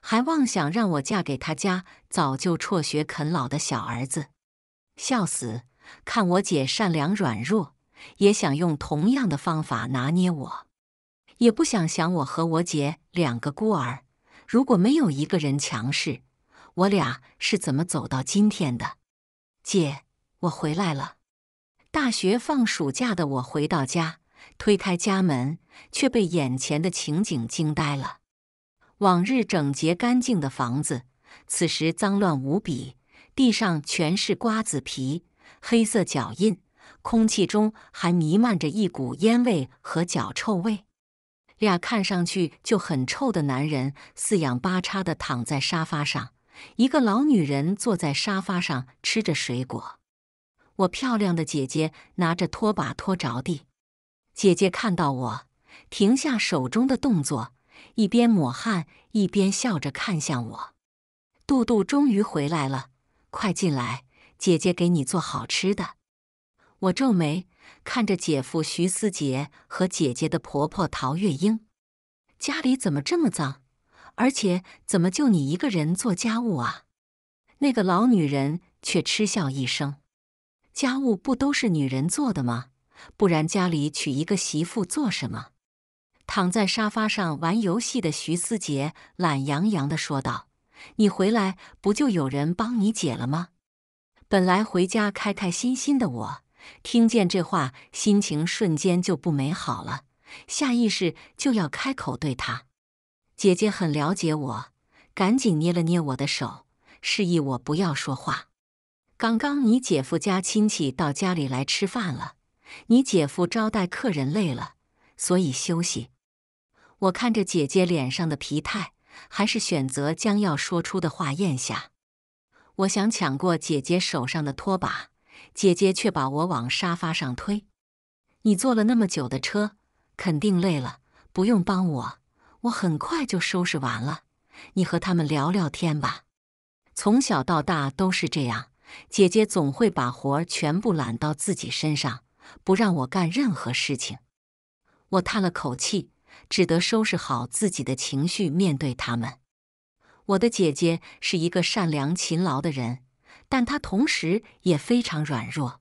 还妄想让我嫁给他家早就辍学啃老的小儿子。笑死！看我姐善良软弱，也想用同样的方法拿捏我，也不想想我和我姐两个孤儿。如果没有一个人强势，我俩是怎么走到今天的？姐，我回来了。大学放暑假的我回到家，推开家门，却被眼前的情景惊呆了。往日整洁干净的房子，此时脏乱无比，地上全是瓜子皮、黑色脚印，空气中还弥漫着一股烟味和脚臭味。俩看上去就很臭的男人四仰八叉的躺在沙发上，一个老女人坐在沙发上吃着水果。我漂亮的姐姐拿着拖把拖着地。姐姐看到我，停下手中的动作，一边抹汗一边笑着看向我：“杜杜终于回来了，快进来，姐姐给你做好吃的。”我皱眉。看着姐夫徐思杰和姐姐的婆婆陶月英，家里怎么这么脏？而且怎么就你一个人做家务啊？那个老女人却嗤笑一声：“家务不都是女人做的吗？不然家里娶一个媳妇做什么？”躺在沙发上玩游戏的徐思杰懒洋洋的说道：“你回来不就有人帮你解了吗？本来回家开开心心的我。”听见这话，心情瞬间就不美好了，下意识就要开口对他。姐姐很了解我，赶紧捏了捏我的手，示意我不要说话。刚刚你姐夫家亲戚到家里来吃饭了，你姐夫招待客人累了，所以休息。我看着姐姐脸上的疲态，还是选择将要说出的话咽下。我想抢过姐姐手上的拖把。姐姐却把我往沙发上推。你坐了那么久的车，肯定累了，不用帮我，我很快就收拾完了。你和他们聊聊天吧。从小到大都是这样，姐姐总会把活儿全部揽到自己身上，不让我干任何事情。我叹了口气，只得收拾好自己的情绪，面对他们。我的姐姐是一个善良勤劳的人。但他同时也非常软弱。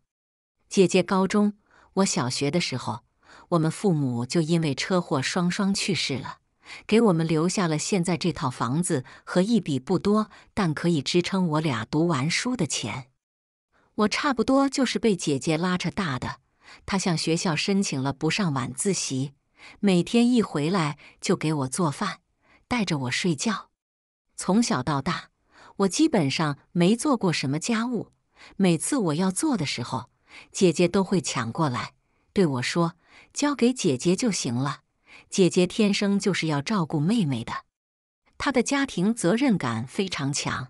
姐姐高中，我小学的时候，我们父母就因为车祸双双去世了，给我们留下了现在这套房子和一笔不多但可以支撑我俩读完书的钱。我差不多就是被姐姐拉扯大的。她向学校申请了不上晚自习，每天一回来就给我做饭，带着我睡觉。从小到大。我基本上没做过什么家务，每次我要做的时候，姐姐都会抢过来，对我说：“交给姐姐就行了。”姐姐天生就是要照顾妹妹的，她的家庭责任感非常强。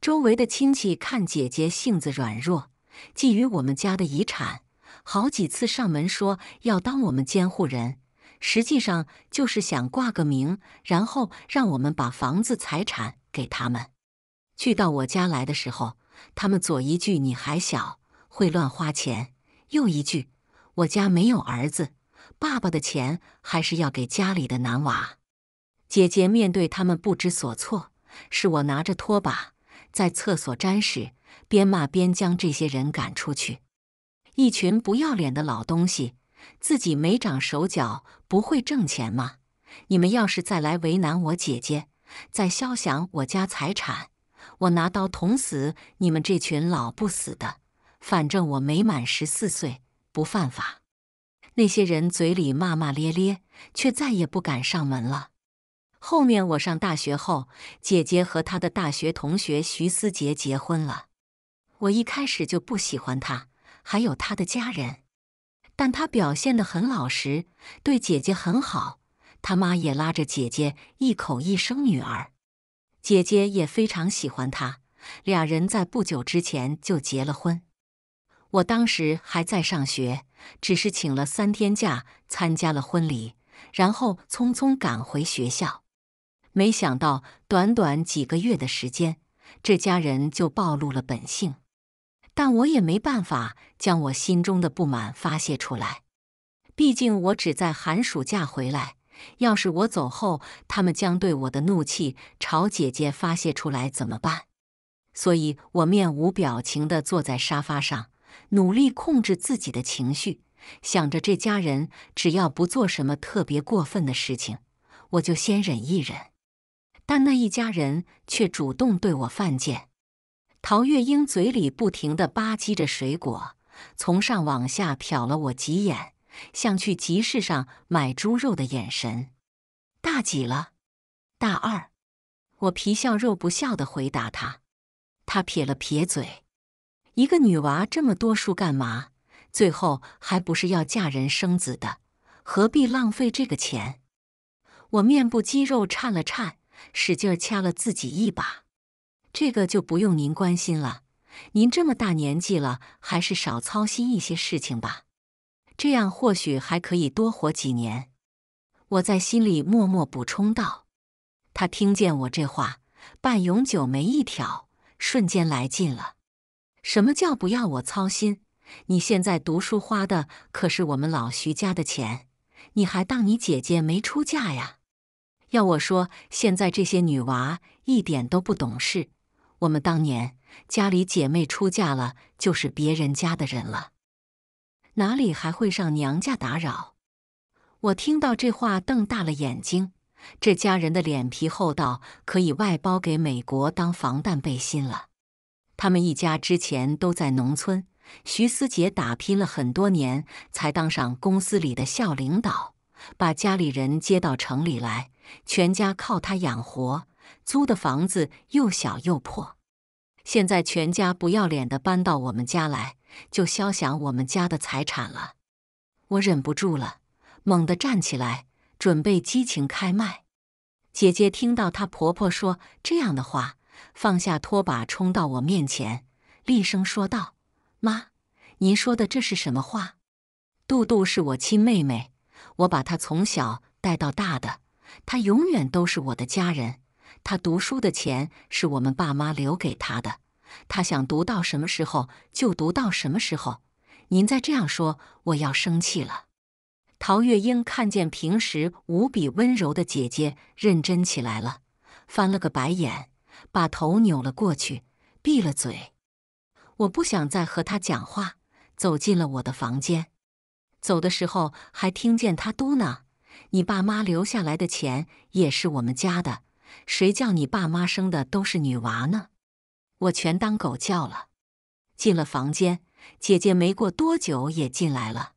周围的亲戚看姐姐性子软弱，觊觎我们家的遗产，好几次上门说要当我们监护人，实际上就是想挂个名，然后让我们把房子财产给他们。去到我家来的时候，他们左一句你还小会乱花钱，右一句我家没有儿子，爸爸的钱还是要给家里的男娃。姐姐面对他们不知所措，是我拿着拖把在厕所沾屎，边骂边将这些人赶出去。一群不要脸的老东西，自己没长手脚不会挣钱吗？你们要是再来为难我姐姐，再消想我家财产。我拿刀捅死你们这群老不死的！反正我没满十四岁，不犯法。那些人嘴里骂骂咧咧，却再也不敢上门了。后面我上大学后，姐姐和她的大学同学徐思杰结婚了。我一开始就不喜欢他，还有他的家人。但他表现得很老实，对姐姐很好。他妈也拉着姐姐一口一生女儿。姐姐也非常喜欢他，俩人在不久之前就结了婚。我当时还在上学，只是请了三天假参加了婚礼，然后匆匆赶回学校。没想到短短几个月的时间，这家人就暴露了本性。但我也没办法将我心中的不满发泄出来，毕竟我只在寒暑假回来。要是我走后，他们将对我的怒气朝姐姐发泄出来怎么办？所以，我面无表情的坐在沙发上，努力控制自己的情绪，想着这家人只要不做什么特别过分的事情，我就先忍一忍。但那一家人却主动对我犯贱。陶月英嘴里不停的吧唧着水果，从上往下瞟了我几眼。像去集市上买猪肉的眼神。大几了？大二。我皮笑肉不笑地回答他。他撇了撇嘴：“一个女娃这么多书干嘛？最后还不是要嫁人生子的，何必浪费这个钱？”我面部肌肉颤了颤，使劲掐了自己一把。这个就不用您关心了。您这么大年纪了，还是少操心一些事情吧。这样或许还可以多活几年，我在心里默默补充道。他听见我这话，半永久眉一挑，瞬间来劲了。什么叫不要我操心？你现在读书花的可是我们老徐家的钱，你还当你姐姐没出嫁呀？要我说，现在这些女娃一点都不懂事。我们当年家里姐妹出嫁了，就是别人家的人了。哪里还会让娘家打扰？我听到这话，瞪大了眼睛。这家人的脸皮厚到可以外包给美国当防弹背心了。他们一家之前都在农村，徐思杰打拼了很多年，才当上公司里的校领导，把家里人接到城里来，全家靠他养活，租的房子又小又破。现在全家不要脸的搬到我们家来。就消想我们家的财产了，我忍不住了，猛地站起来，准备激情开麦。姐姐听到她婆婆说这样的话，放下拖把，冲到我面前，厉声说道：“妈，您说的这是什么话？杜杜是我亲妹妹，我把她从小带到大的，她永远都是我的家人。她读书的钱是我们爸妈留给她的。”他想读到什么时候就读到什么时候。您再这样说，我要生气了。陶月英看见平时无比温柔的姐姐认真起来了，翻了个白眼，把头扭了过去，闭了嘴。我不想再和他讲话，走进了我的房间。走的时候还听见他嘟囔：“你爸妈留下来的钱也是我们家的，谁叫你爸妈生的都是女娃呢？”我全当狗叫了，进了房间，姐姐没过多久也进来了。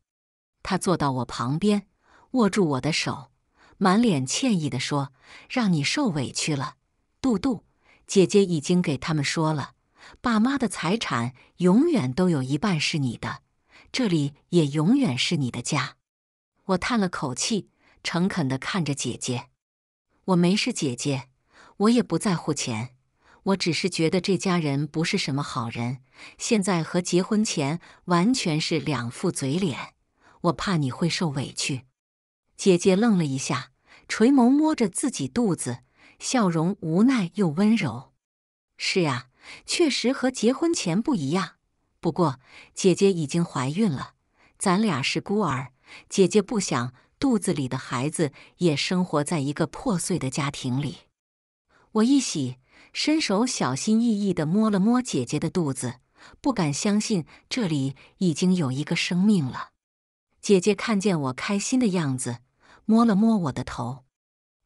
她坐到我旁边，握住我的手，满脸歉意的说：“让你受委屈了，杜杜。姐姐已经给他们说了，爸妈的财产永远都有一半是你的，这里也永远是你的家。”我叹了口气，诚恳的看着姐姐：“我没事，姐姐，我也不在乎钱。”我只是觉得这家人不是什么好人，现在和结婚前完全是两副嘴脸。我怕你会受委屈。姐姐愣了一下，垂眸摸着自己肚子，笑容无奈又温柔。是啊，确实和结婚前不一样。不过姐姐已经怀孕了，咱俩是孤儿，姐姐不想肚子里的孩子也生活在一个破碎的家庭里。我一喜。伸手小心翼翼的摸了摸姐姐的肚子，不敢相信这里已经有一个生命了。姐姐看见我开心的样子，摸了摸我的头。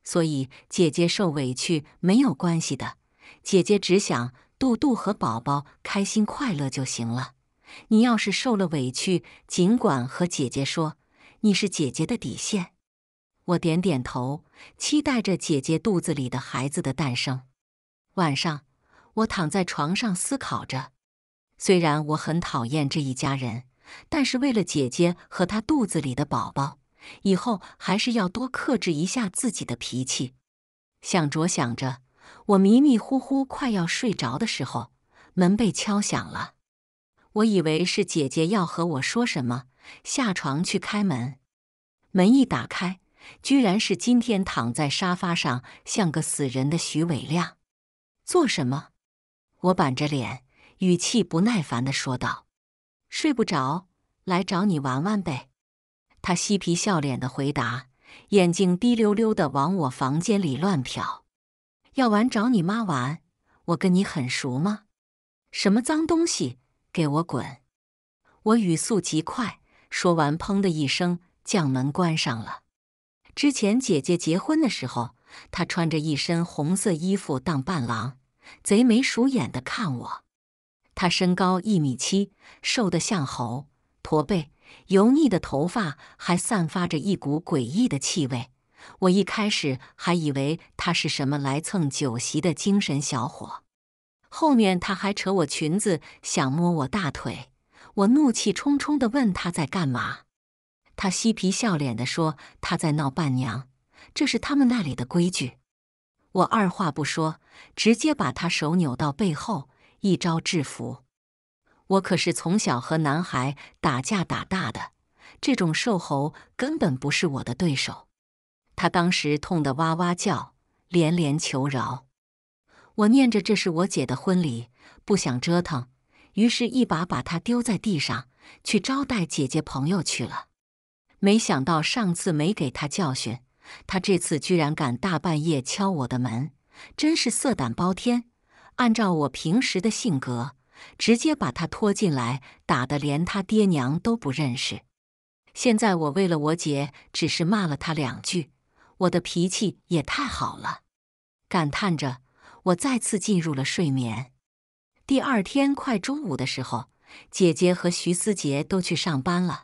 所以姐姐受委屈没有关系的，姐姐只想肚肚和宝宝开心快乐就行了。你要是受了委屈，尽管和姐姐说，你是姐姐的底线。我点点头，期待着姐姐肚子里的孩子的诞生。晚上，我躺在床上思考着。虽然我很讨厌这一家人，但是为了姐姐和她肚子里的宝宝，以后还是要多克制一下自己的脾气。想着想着，我迷迷糊糊快要睡着的时候，门被敲响了。我以为是姐姐要和我说什么，下床去开门。门一打开，居然是今天躺在沙发上像个死人的徐伟亮。做什么？我板着脸，语气不耐烦的说道：“睡不着，来找你玩玩呗。”他嬉皮笑脸的回答，眼睛滴溜溜的往我房间里乱瞟。“要玩找你妈玩，我跟你很熟吗？什么脏东西，给我滚！”我语速极快，说完，砰的一声将门关上了。之前姐姐结婚的时候。他穿着一身红色衣服当伴郎，贼眉鼠眼的看我。他身高一米七，瘦得像猴，驼背，油腻的头发还散发着一股诡异的气味。我一开始还以为他是什么来蹭酒席的精神小伙，后面他还扯我裙子想摸我大腿，我怒气冲冲的问他在干嘛。他嬉皮笑脸的说他在闹伴娘。这是他们那里的规矩，我二话不说，直接把他手扭到背后，一招制服。我可是从小和男孩打架打大的，这种瘦猴根本不是我的对手。他当时痛得哇哇叫，连连求饶。我念着这是我姐的婚礼，不想折腾，于是一把把他丢在地上，去招待姐姐朋友去了。没想到上次没给他教训。他这次居然敢大半夜敲我的门，真是色胆包天！按照我平时的性格，直接把他拖进来，打得连他爹娘都不认识。现在我为了我姐，只是骂了他两句，我的脾气也太好了。感叹着，我再次进入了睡眠。第二天快中午的时候，姐姐和徐思杰都去上班了，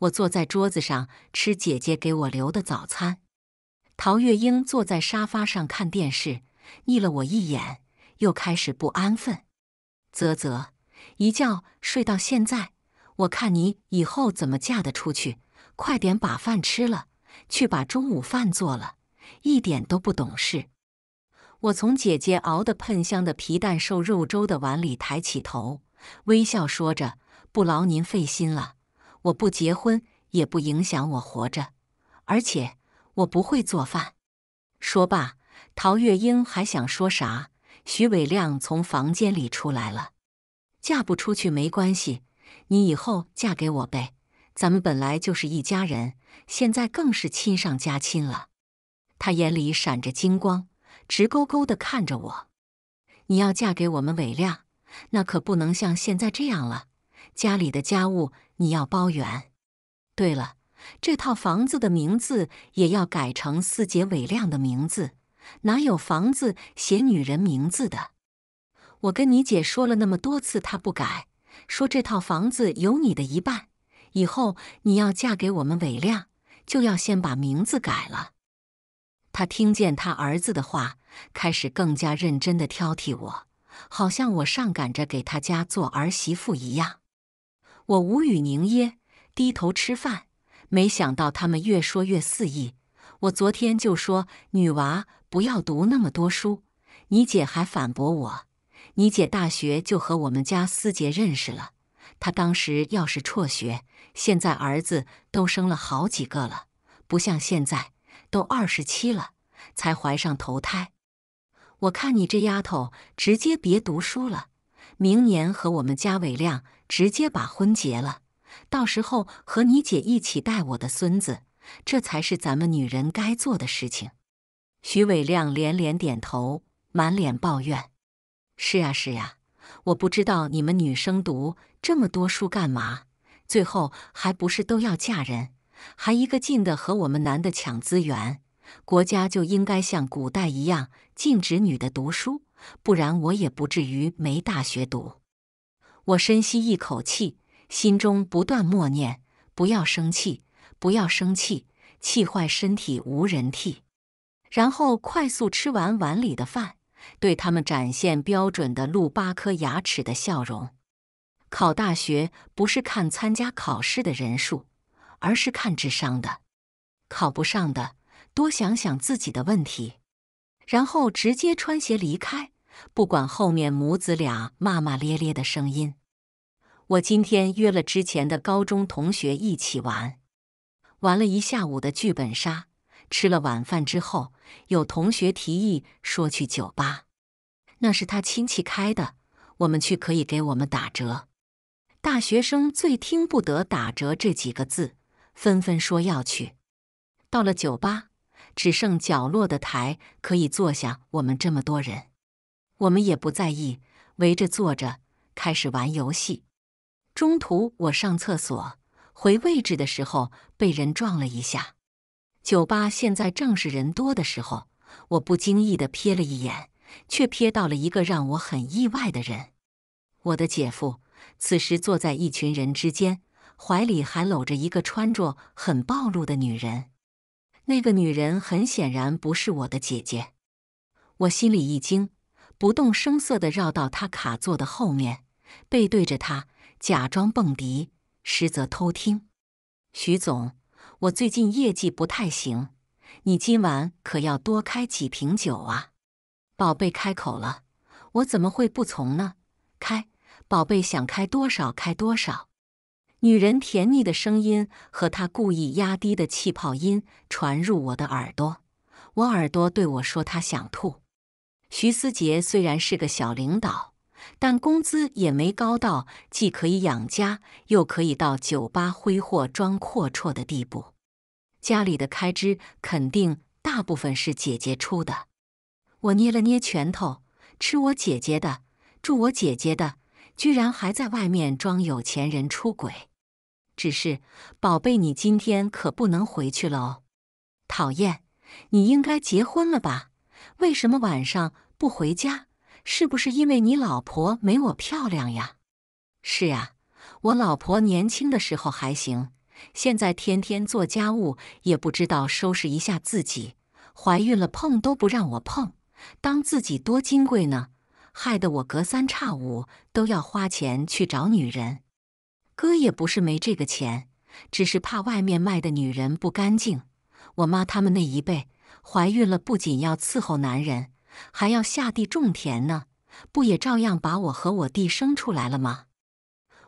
我坐在桌子上吃姐姐给我留的早餐。陶月英坐在沙发上看电视，睨了我一眼，又开始不安分。啧啧，一觉睡到现在，我看你以后怎么嫁得出去？快点把饭吃了，去把中午饭做了，一点都不懂事。我从姐姐熬的喷香的皮蛋瘦肉粥的碗里抬起头，微笑说着：“不劳您费心了，我不结婚也不影响我活着，而且。”我不会做饭。说罢，陶月英还想说啥？徐伟亮从房间里出来了。嫁不出去没关系，你以后嫁给我呗。咱们本来就是一家人，现在更是亲上加亲了。他眼里闪着金光，直勾勾的看着我。你要嫁给我们伟亮，那可不能像现在这样了。家里的家务你要包圆。对了。这套房子的名字也要改成四姐韦亮的名字，哪有房子写女人名字的？我跟你姐说了那么多次，她不改，说这套房子有你的一半，以后你要嫁给我们韦亮，就要先把名字改了。他听见他儿子的话，开始更加认真地挑剔我，好像我上赶着给他家做儿媳妇一样。我无语凝噎，低头吃饭。没想到他们越说越肆意。我昨天就说女娃不要读那么多书，你姐还反驳我。你姐大学就和我们家思杰认识了，她当时要是辍学，现在儿子都生了好几个了，不像现在都二十七了才怀上头胎。我看你这丫头，直接别读书了，明年和我们家伟亮直接把婚结了。到时候和你姐一起带我的孙子，这才是咱们女人该做的事情。徐伟亮连连点头，满脸抱怨：“是呀，是呀，我不知道你们女生读这么多书干嘛，最后还不是都要嫁人，还一个劲的和我们男的抢资源。国家就应该像古代一样禁止女的读书，不然我也不至于没大学读。”我深吸一口气。心中不断默念：“不要生气，不要生气，气坏身体无人替。”然后快速吃完碗里的饭，对他们展现标准的露八颗牙齿的笑容。考大学不是看参加考试的人数，而是看智商的。考不上的，多想想自己的问题，然后直接穿鞋离开，不管后面母子俩骂骂咧咧的声音。我今天约了之前的高中同学一起玩，玩了一下午的剧本杀，吃了晚饭之后，有同学提议说去酒吧，那是他亲戚开的，我们去可以给我们打折。大学生最听不得打折这几个字，纷纷说要去。到了酒吧，只剩角落的台可以坐下，我们这么多人，我们也不在意，围着坐着开始玩游戏。中途，我上厕所回位置的时候，被人撞了一下。酒吧现在正是人多的时候，我不经意的瞥了一眼，却瞥到了一个让我很意外的人——我的姐夫。此时坐在一群人之间，怀里还搂着一个穿着很暴露的女人。那个女人很显然不是我的姐姐，我心里一惊，不动声色的绕到他卡座的后面，背对着他。假装蹦迪，实则偷听。徐总，我最近业绩不太行，你今晚可要多开几瓶酒啊！宝贝开口了，我怎么会不从呢？开，宝贝想开多少开多少。女人甜腻的声音和她故意压低的气泡音传入我的耳朵，我耳朵对我说她想吐。徐思杰虽然是个小领导。但工资也没高到既可以养家，又可以到酒吧挥霍装阔绰的地步。家里的开支肯定大部分是姐姐出的。我捏了捏拳头，吃我姐姐的，住我姐姐的，居然还在外面装有钱人出轨。只是，宝贝，你今天可不能回去了哦。讨厌，你应该结婚了吧？为什么晚上不回家？是不是因为你老婆没我漂亮呀？是呀，我老婆年轻的时候还行，现在天天做家务，也不知道收拾一下自己。怀孕了碰都不让我碰，当自己多金贵呢，害得我隔三差五都要花钱去找女人。哥也不是没这个钱，只是怕外面卖的女人不干净。我妈他们那一辈，怀孕了不仅要伺候男人。还要下地种田呢，不也照样把我和我弟生出来了吗？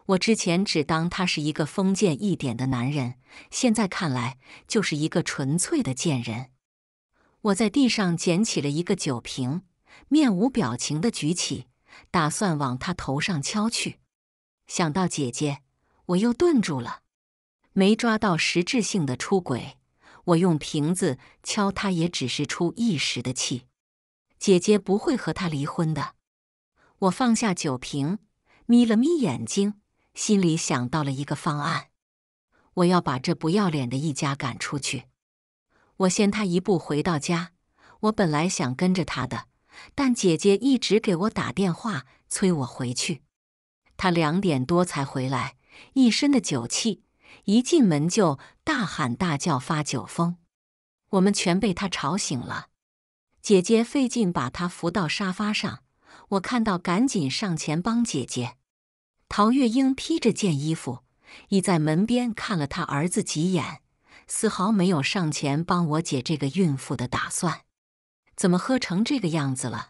我之前只当他是一个封建一点的男人，现在看来就是一个纯粹的贱人。我在地上捡起了一个酒瓶，面无表情地举起，打算往他头上敲去。想到姐姐，我又顿住了。没抓到实质性的出轨，我用瓶子敲他，也只是出一时的气。姐姐不会和他离婚的。我放下酒瓶，眯了眯眼睛，心里想到了一个方案。我要把这不要脸的一家赶出去。我先他一步回到家。我本来想跟着他的，但姐姐一直给我打电话催我回去。他两点多才回来，一身的酒气，一进门就大喊大叫发酒疯，我们全被他吵醒了。姐姐费劲把他扶到沙发上，我看到赶紧上前帮姐姐。陶月英披着件衣服，倚在门边看了他儿子几眼，丝毫没有上前帮我姐这个孕妇的打算。怎么喝成这个样子了？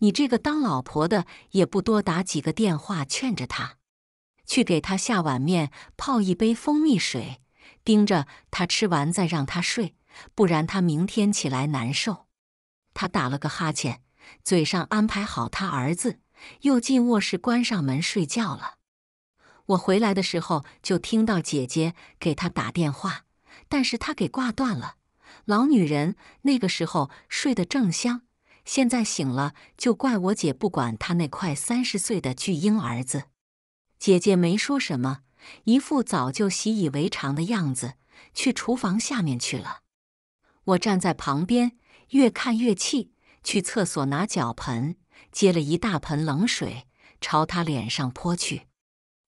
你这个当老婆的也不多打几个电话劝着他，去给他下碗面，泡一杯蜂蜜水，盯着他吃完再让他睡，不然他明天起来难受。他打了个哈欠，嘴上安排好他儿子，又进卧室关上门睡觉了。我回来的时候就听到姐姐给他打电话，但是他给挂断了。老女人那个时候睡得正香，现在醒了就怪我姐不管他那快三十岁的巨婴儿子。姐姐没说什么，一副早就习以为常的样子，去厨房下面去了。我站在旁边。越看越气，去厕所拿脚盆，接了一大盆冷水，朝他脸上泼去。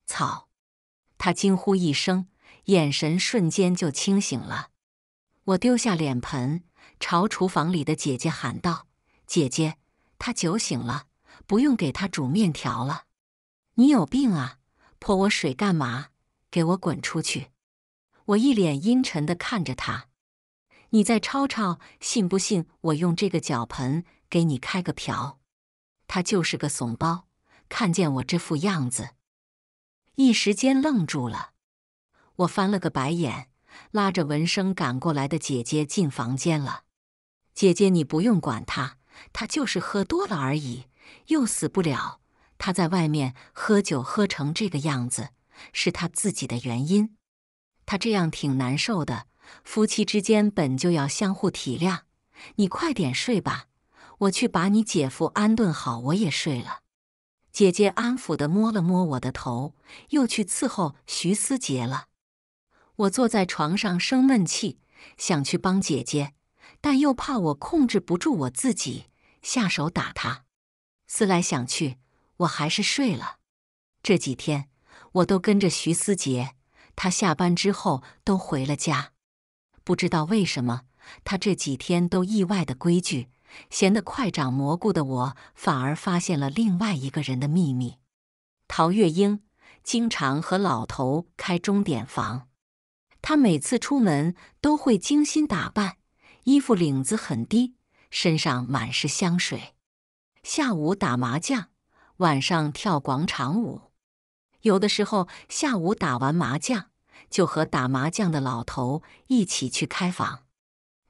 操！他惊呼一声，眼神瞬间就清醒了。我丢下脸盆，朝厨房里的姐姐喊道：“姐姐，他酒醒了，不用给他煮面条了。”你有病啊！泼我水干嘛？给我滚出去！我一脸阴沉地看着他。你再吵吵，信不信我用这个脚盆给你开个瓢？他就是个怂包，看见我这副样子，一时间愣住了。我翻了个白眼，拉着闻声赶过来的姐姐进房间了。姐姐，你不用管他，他就是喝多了而已，又死不了。他在外面喝酒喝成这个样子，是他自己的原因。他这样挺难受的。夫妻之间本就要相互体谅，你快点睡吧，我去把你姐夫安顿好，我也睡了。姐姐安抚地摸了摸我的头，又去伺候徐思杰了。我坐在床上生闷气，想去帮姐姐，但又怕我控制不住我自己，下手打她。思来想去，我还是睡了。这几天我都跟着徐思杰，他下班之后都回了家。不知道为什么，他这几天都意外的规矩，闲得快长蘑菇的我，反而发现了另外一个人的秘密。陶月英经常和老头开钟点房，她每次出门都会精心打扮，衣服领子很低，身上满是香水。下午打麻将，晚上跳广场舞，有的时候下午打完麻将。就和打麻将的老头一起去开房，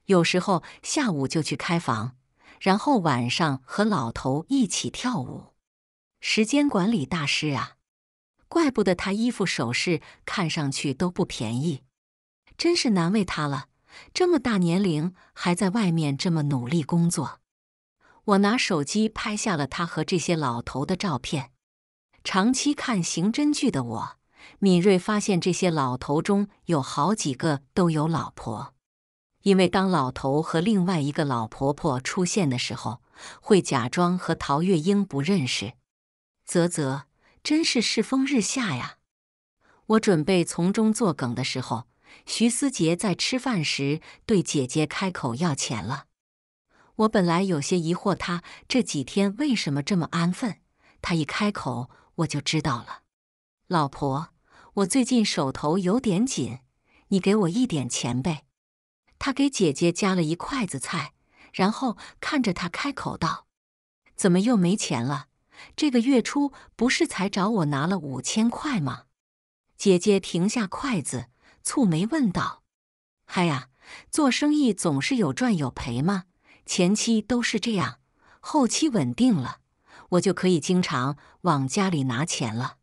有时候下午就去开房，然后晚上和老头一起跳舞。时间管理大师啊，怪不得他衣服首饰看上去都不便宜，真是难为他了，这么大年龄还在外面这么努力工作。我拿手机拍下了他和这些老头的照片。长期看刑侦剧的我。敏锐发现，这些老头中有好几个都有老婆，因为当老头和另外一个老婆婆出现的时候，会假装和陶月英不认识。啧啧，真是世风日下呀！我准备从中作梗的时候，徐思杰在吃饭时对姐姐开口要钱了。我本来有些疑惑，他这几天为什么这么安分？他一开口，我就知道了，老婆。我最近手头有点紧，你给我一点钱呗。他给姐姐夹了一筷子菜，然后看着他开口道：“怎么又没钱了？这个月初不是才找我拿了五千块吗？”姐姐停下筷子，蹙眉问道：“嗨呀，做生意总是有赚有赔嘛，前期都是这样，后期稳定了，我就可以经常往家里拿钱了。”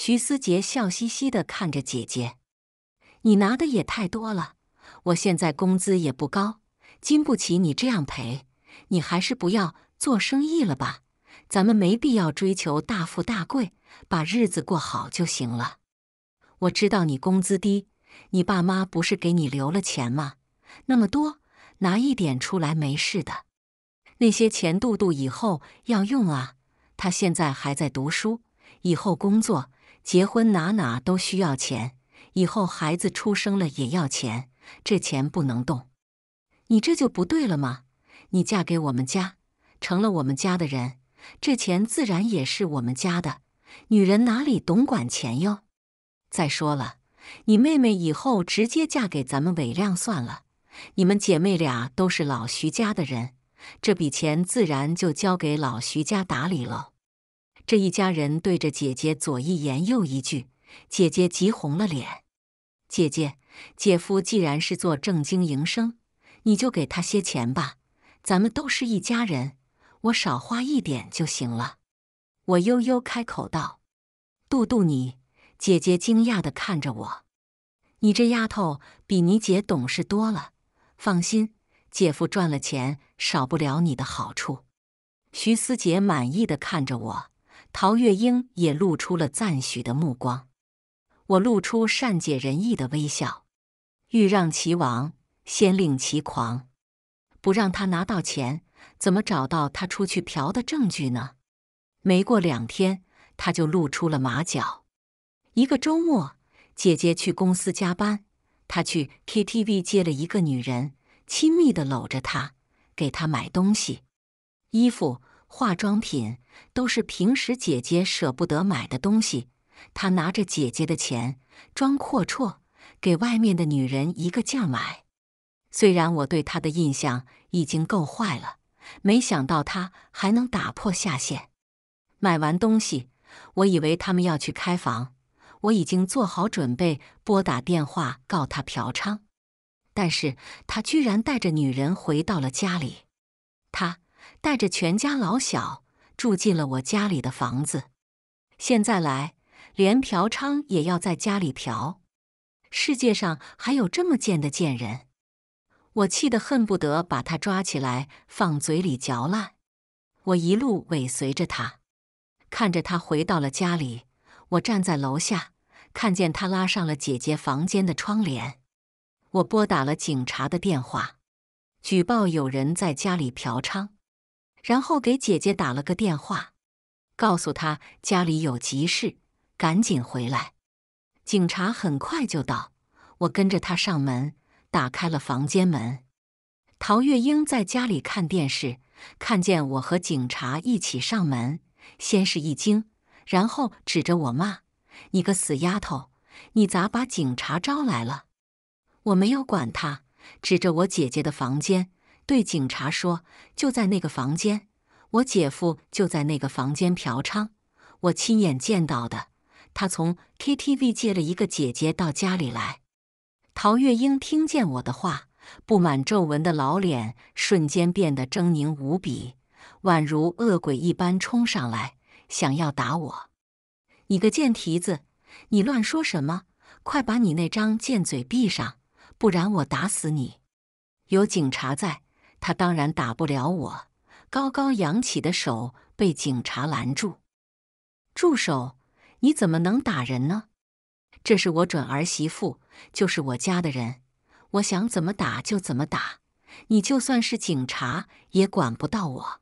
徐思杰笑嘻嘻地看着姐姐：“你拿的也太多了，我现在工资也不高，经不起你这样赔。你还是不要做生意了吧，咱们没必要追求大富大贵，把日子过好就行了。我知道你工资低，你爸妈不是给你留了钱吗？那么多，拿一点出来没事的。那些钱杜杜以后要用啊，他现在还在读书，以后工作。”结婚哪哪都需要钱，以后孩子出生了也要钱，这钱不能动，你这就不对了吗？你嫁给我们家，成了我们家的人，这钱自然也是我们家的。女人哪里懂管钱哟？再说了，你妹妹以后直接嫁给咱们伟亮算了，你们姐妹俩都是老徐家的人，这笔钱自然就交给老徐家打理了。这一家人对着姐姐左一言右一句，姐姐急红了脸。姐姐，姐夫既然是做正经营生，你就给他些钱吧，咱们都是一家人，我少花一点就行了。我悠悠开口道：“杜杜，你。”姐姐惊讶的看着我：“你这丫头比你姐懂事多了，放心，姐夫赚了钱少不了你的好处。”徐思杰满意的看着我。陶月英也露出了赞许的目光，我露出善解人意的微笑。欲让其亡，先令其狂。不让他拿到钱，怎么找到他出去嫖的证据呢？没过两天，他就露出了马脚。一个周末，姐姐去公司加班，他去 KTV 接了一个女人，亲密的搂着她，给她买东西、衣服。化妆品都是平时姐姐舍不得买的东西，他拿着姐姐的钱装阔绰，给外面的女人一个价买。虽然我对他的印象已经够坏了，没想到他还能打破下限。买完东西，我以为他们要去开房，我已经做好准备拨打电话告他嫖娼，但是他居然带着女人回到了家里。带着全家老小住进了我家里的房子，现在来连嫖娼也要在家里嫖，世界上还有这么贱的贱人！我气得恨不得把他抓起来放嘴里嚼烂。我一路尾随着他，看着他回到了家里，我站在楼下，看见他拉上了姐姐房间的窗帘。我拨打了警察的电话，举报有人在家里嫖娼。然后给姐姐打了个电话，告诉她家里有急事，赶紧回来。警察很快就到，我跟着他上门，打开了房间门。陶月英在家里看电视，看见我和警察一起上门，先是一惊，然后指着我骂：“你个死丫头，你咋把警察招来了？”我没有管他，指着我姐姐的房间。对警察说：“就在那个房间，我姐夫就在那个房间嫖娼，我亲眼见到的。他从 KTV 借了一个姐姐到家里来。”陶月英听见我的话，布满皱纹的老脸瞬间变得狰狞无比，宛如恶鬼一般冲上来，想要打我。“你个贱蹄子，你乱说什么？快把你那张贱嘴闭上，不然我打死你！有警察在。”他当然打不了我，高高扬起的手被警察拦住：“住手！你怎么能打人呢？”“这是我准儿媳妇，就是我家的人，我想怎么打就怎么打，你就算是警察也管不到我。”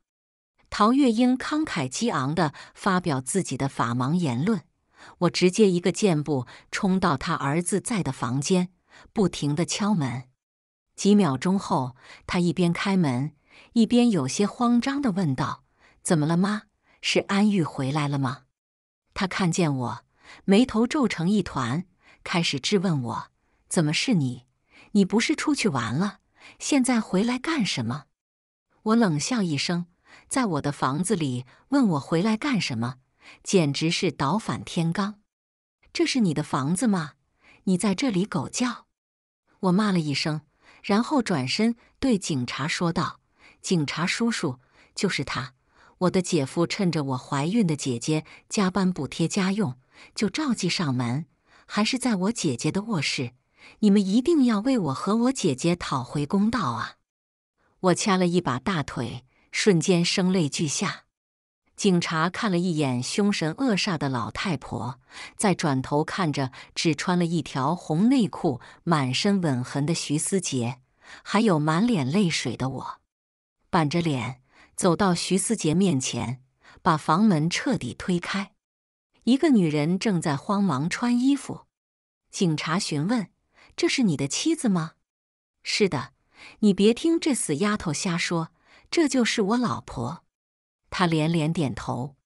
陶月英慷慨激昂的发表自己的法盲言论。我直接一个箭步冲到他儿子在的房间，不停的敲门。几秒钟后，他一边开门，一边有些慌张地问道：“怎么了，妈？是安玉回来了吗？”他看见我，眉头皱成一团，开始质问我：“怎么是你？你不是出去玩了？现在回来干什么？”我冷笑一声，在我的房子里问我回来干什么，简直是倒反天罡！这是你的房子吗？你在这里狗叫！我骂了一声。然后转身对警察说道：“警察叔叔，就是他，我的姐夫，趁着我怀孕的姐姐加班补贴家用，就召集上门，还是在我姐姐的卧室。你们一定要为我和我姐姐讨回公道啊！”我掐了一把大腿，瞬间声泪俱下。警察看了一眼凶神恶煞的老太婆，再转头看着只穿了一条红内裤、满身吻痕的徐思杰，还有满脸泪水的我，板着脸走到徐思杰面前，把房门彻底推开。一个女人正在慌忙穿衣服。警察询问：“这是你的妻子吗？”“是的。”“你别听这死丫头瞎说，这就是我老婆。”他连连点头。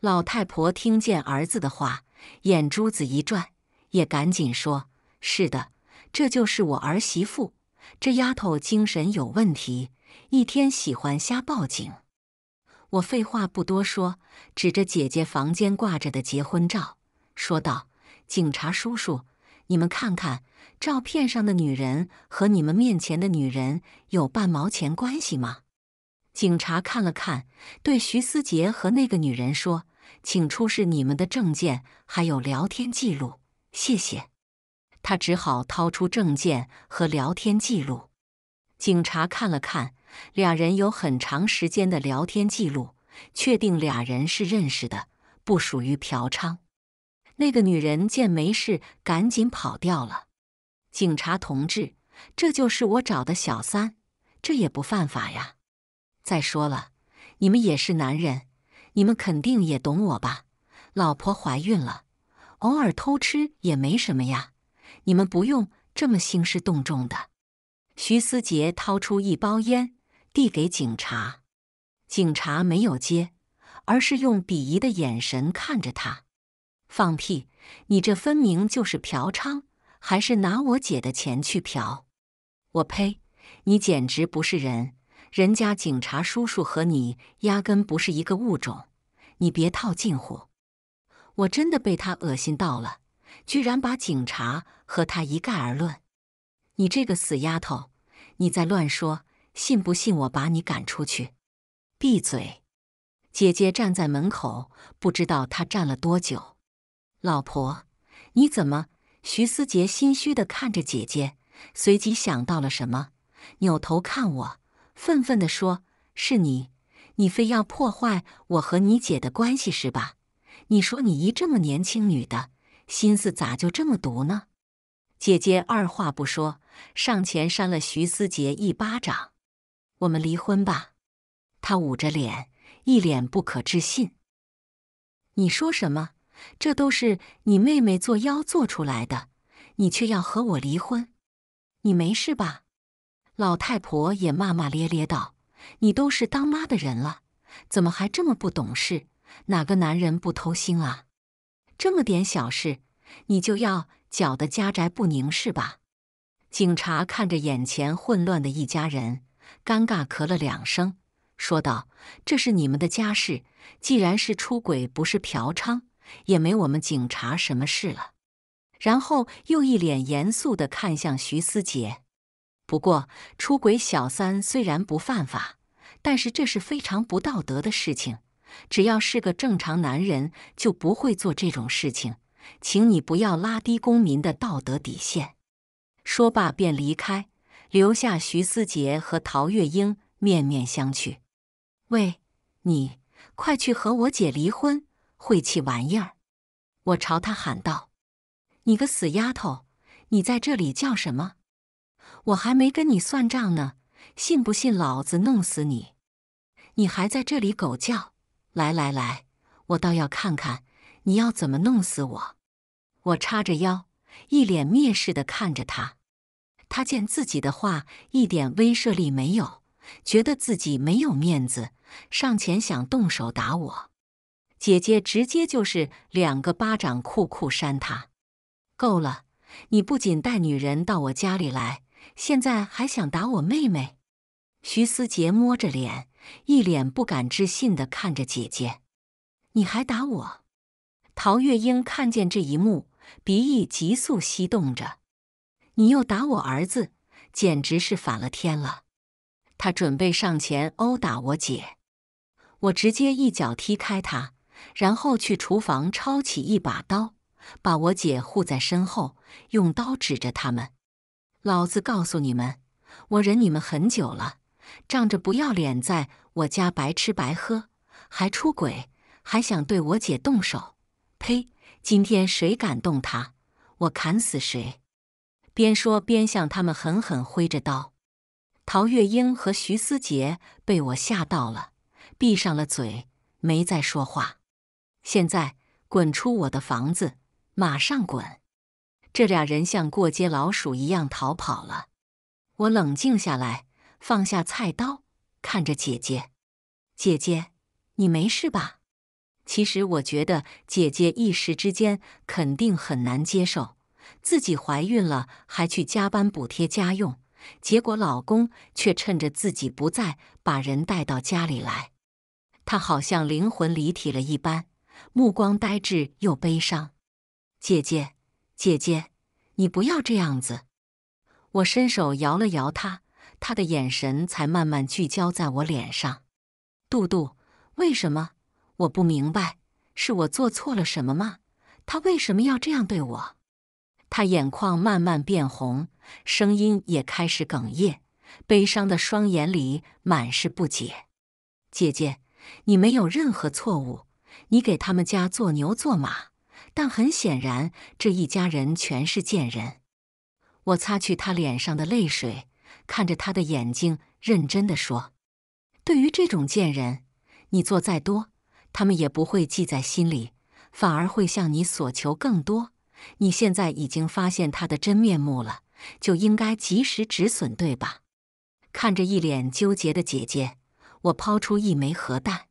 老太婆听见儿子的话，眼珠子一转，也赶紧说：“是的，这就是我儿媳妇。这丫头精神有问题，一天喜欢瞎报警。”我废话不多说，指着姐姐房间挂着的结婚照说道：“警察叔叔，你们看看照片上的女人和你们面前的女人有半毛钱关系吗？”警察看了看，对徐思杰和那个女人说：“请出示你们的证件，还有聊天记录，谢谢。”他只好掏出证件和聊天记录。警察看了看，俩人有很长时间的聊天记录，确定俩人是认识的，不属于嫖娼。那个女人见没事，赶紧跑掉了。警察同志，这就是我找的小三，这也不犯法呀。再说了，你们也是男人，你们肯定也懂我吧？老婆怀孕了，偶尔偷吃也没什么呀，你们不用这么兴师动众的。徐思杰掏出一包烟递给警察，警察没有接，而是用鄙夷的眼神看着他。放屁！你这分明就是嫖娼，还是拿我姐的钱去嫖！我呸！你简直不是人！人家警察叔叔和你压根不是一个物种，你别套近乎！我真的被他恶心到了，居然把警察和他一概而论！你这个死丫头，你再乱说，信不信我把你赶出去？闭嘴！姐姐站在门口，不知道她站了多久。老婆，你怎么？徐思杰心虚的看着姐姐，随即想到了什么，扭头看我。愤愤地说：“是你，你非要破坏我和你姐的关系是吧？你说你一这么年轻女的，心思咋就这么毒呢？”姐姐二话不说，上前扇了徐思杰一巴掌。“我们离婚吧！”她捂着脸，一脸不可置信。“你说什么？这都是你妹妹作妖做出来的，你却要和我离婚？你没事吧？”老太婆也骂骂咧咧道：“你都是当妈的人了，怎么还这么不懂事？哪个男人不偷腥啊？这么点小事，你就要搅得家宅不宁是吧？”警察看着眼前混乱的一家人，尴尬咳了两声，说道：“这是你们的家事，既然是出轨，不是嫖娼，也没我们警察什么事了。”然后又一脸严肃地看向徐思杰。不过，出轨小三虽然不犯法，但是这是非常不道德的事情。只要是个正常男人，就不会做这种事情。请你不要拉低公民的道德底线。说罢便离开，留下徐思杰和陶月英面面相觑。喂，你快去和我姐离婚，晦气玩意儿！我朝他喊道：“你个死丫头，你在这里叫什么？”我还没跟你算账呢，信不信老子弄死你？你还在这里狗叫！来来来，我倒要看看你要怎么弄死我！我叉着腰，一脸蔑视的看着他。他见自己的话一点威慑力没有，觉得自己没有面子，上前想动手打我。姐姐直接就是两个巴掌，酷酷扇他。够了！你不仅带女人到我家里来。现在还想打我妹妹？徐思杰摸着脸，一脸不敢置信的看着姐姐。你还打我？陶月英看见这一幕，鼻翼急速吸动着。你又打我儿子，简直是反了天了！他准备上前殴打我姐，我直接一脚踢开他，然后去厨房抄起一把刀，把我姐护在身后，用刀指着他们。老子告诉你们，我忍你们很久了，仗着不要脸在我家白吃白喝，还出轨，还想对我姐动手？呸！今天谁敢动她，我砍死谁！边说边向他们狠狠挥着刀。陶月英和徐思杰被我吓到了，闭上了嘴，没再说话。现在滚出我的房子，马上滚！这俩人像过街老鼠一样逃跑了。我冷静下来，放下菜刀，看着姐姐：“姐姐，你没事吧？”其实我觉得姐姐一时之间肯定很难接受自己怀孕了还去加班补贴家用，结果老公却趁着自己不在把人带到家里来。她好像灵魂离体了一般，目光呆滞又悲伤。姐姐。姐姐，你不要这样子！我伸手摇了摇他，他的眼神才慢慢聚焦在我脸上。杜杜，为什么？我不明白，是我做错了什么吗？他为什么要这样对我？他眼眶慢慢变红，声音也开始哽咽，悲伤的双眼里满是不解。姐姐，你没有任何错误，你给他们家做牛做马。但很显然，这一家人全是贱人。我擦去他脸上的泪水，看着他的眼睛，认真的说：“对于这种贱人，你做再多，他们也不会记在心里，反而会向你索求更多。你现在已经发现他的真面目了，就应该及时止损，对吧？”看着一脸纠结的姐姐，我抛出一枚核弹：“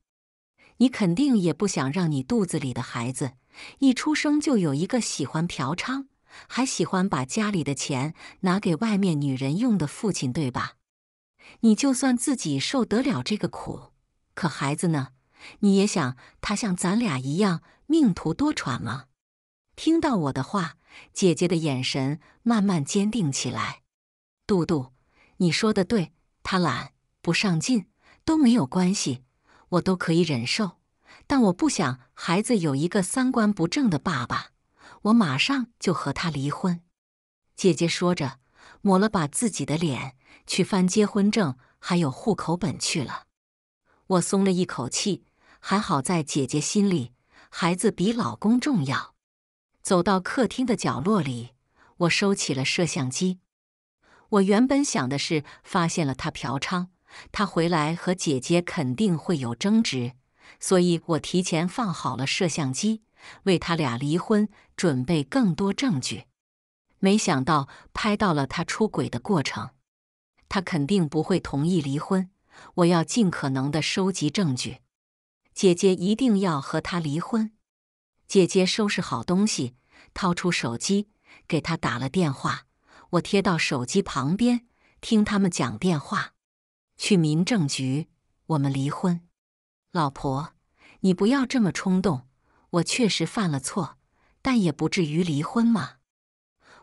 你肯定也不想让你肚子里的孩子。”一出生就有一个喜欢嫖娼，还喜欢把家里的钱拿给外面女人用的父亲，对吧？你就算自己受得了这个苦，可孩子呢？你也想他像咱俩一样命途多舛吗？听到我的话，姐姐的眼神慢慢坚定起来。杜杜，你说的对，他懒不上进都没有关系，我都可以忍受。但我不想孩子有一个三观不正的爸爸，我马上就和他离婚。”姐姐说着，抹了把自己的脸，去翻结婚证还有户口本去了。我松了一口气，还好在姐姐心里，孩子比老公重要。走到客厅的角落里，我收起了摄像机。我原本想的是，发现了他嫖娼，他回来和姐姐肯定会有争执。所以我提前放好了摄像机，为他俩离婚准备更多证据。没想到拍到了他出轨的过程。他肯定不会同意离婚，我要尽可能的收集证据。姐姐一定要和他离婚。姐姐收拾好东西，掏出手机给他打了电话。我贴到手机旁边，听他们讲电话。去民政局，我们离婚。老婆，你不要这么冲动。我确实犯了错，但也不至于离婚嘛。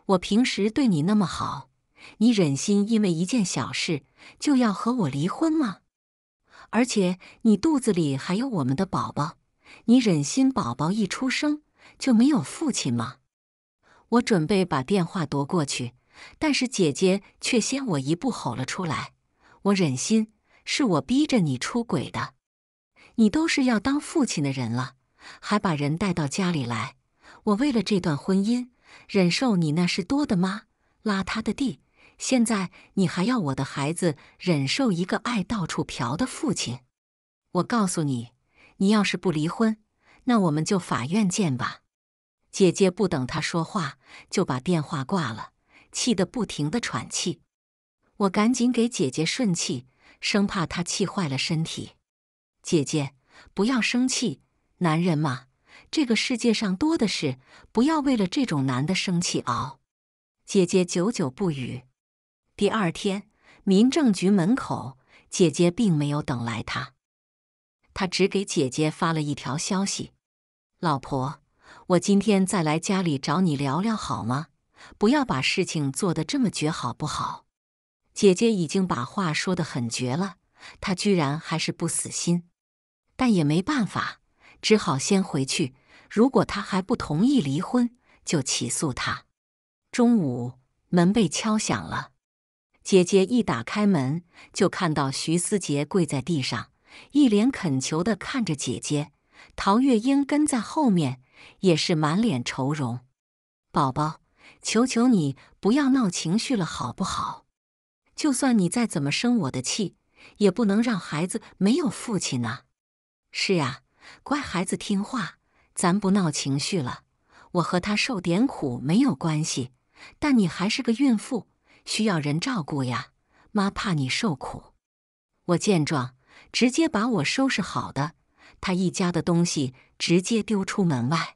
我平时对你那么好，你忍心因为一件小事就要和我离婚吗？而且你肚子里还有我们的宝宝，你忍心宝宝一出生就没有父亲吗？我准备把电话夺过去，但是姐姐却先我一步吼了出来。我忍心，是我逼着你出轨的。你都是要当父亲的人了，还把人带到家里来？我为了这段婚姻忍受你那是多的吗？拉他的地，现在你还要我的孩子忍受一个爱到处嫖的父亲？我告诉你，你要是不离婚，那我们就法院见吧！姐姐不等他说话，就把电话挂了，气得不停的喘气。我赶紧给姐姐顺气，生怕她气坏了身体。姐姐，不要生气。男人嘛，这个世界上多的是，不要为了这种男的生气熬。姐姐久久不语。第二天，民政局门口，姐姐并没有等来他，他只给姐姐发了一条消息：“老婆，我今天再来家里找你聊聊好吗？不要把事情做得这么绝，好不好？”姐姐已经把话说得很绝了，他居然还是不死心。但也没办法，只好先回去。如果他还不同意离婚，就起诉他。中午门被敲响了，姐姐一打开门，就看到徐思杰跪在地上，一脸恳求地看着姐姐。陶月英跟在后面，也是满脸愁容。宝宝，求求你不要闹情绪了，好不好？就算你再怎么生我的气，也不能让孩子没有父亲啊！是啊，乖孩子听话，咱不闹情绪了。我和他受点苦没有关系，但你还是个孕妇，需要人照顾呀。妈怕你受苦。我见状，直接把我收拾好的他一家的东西直接丢出门外。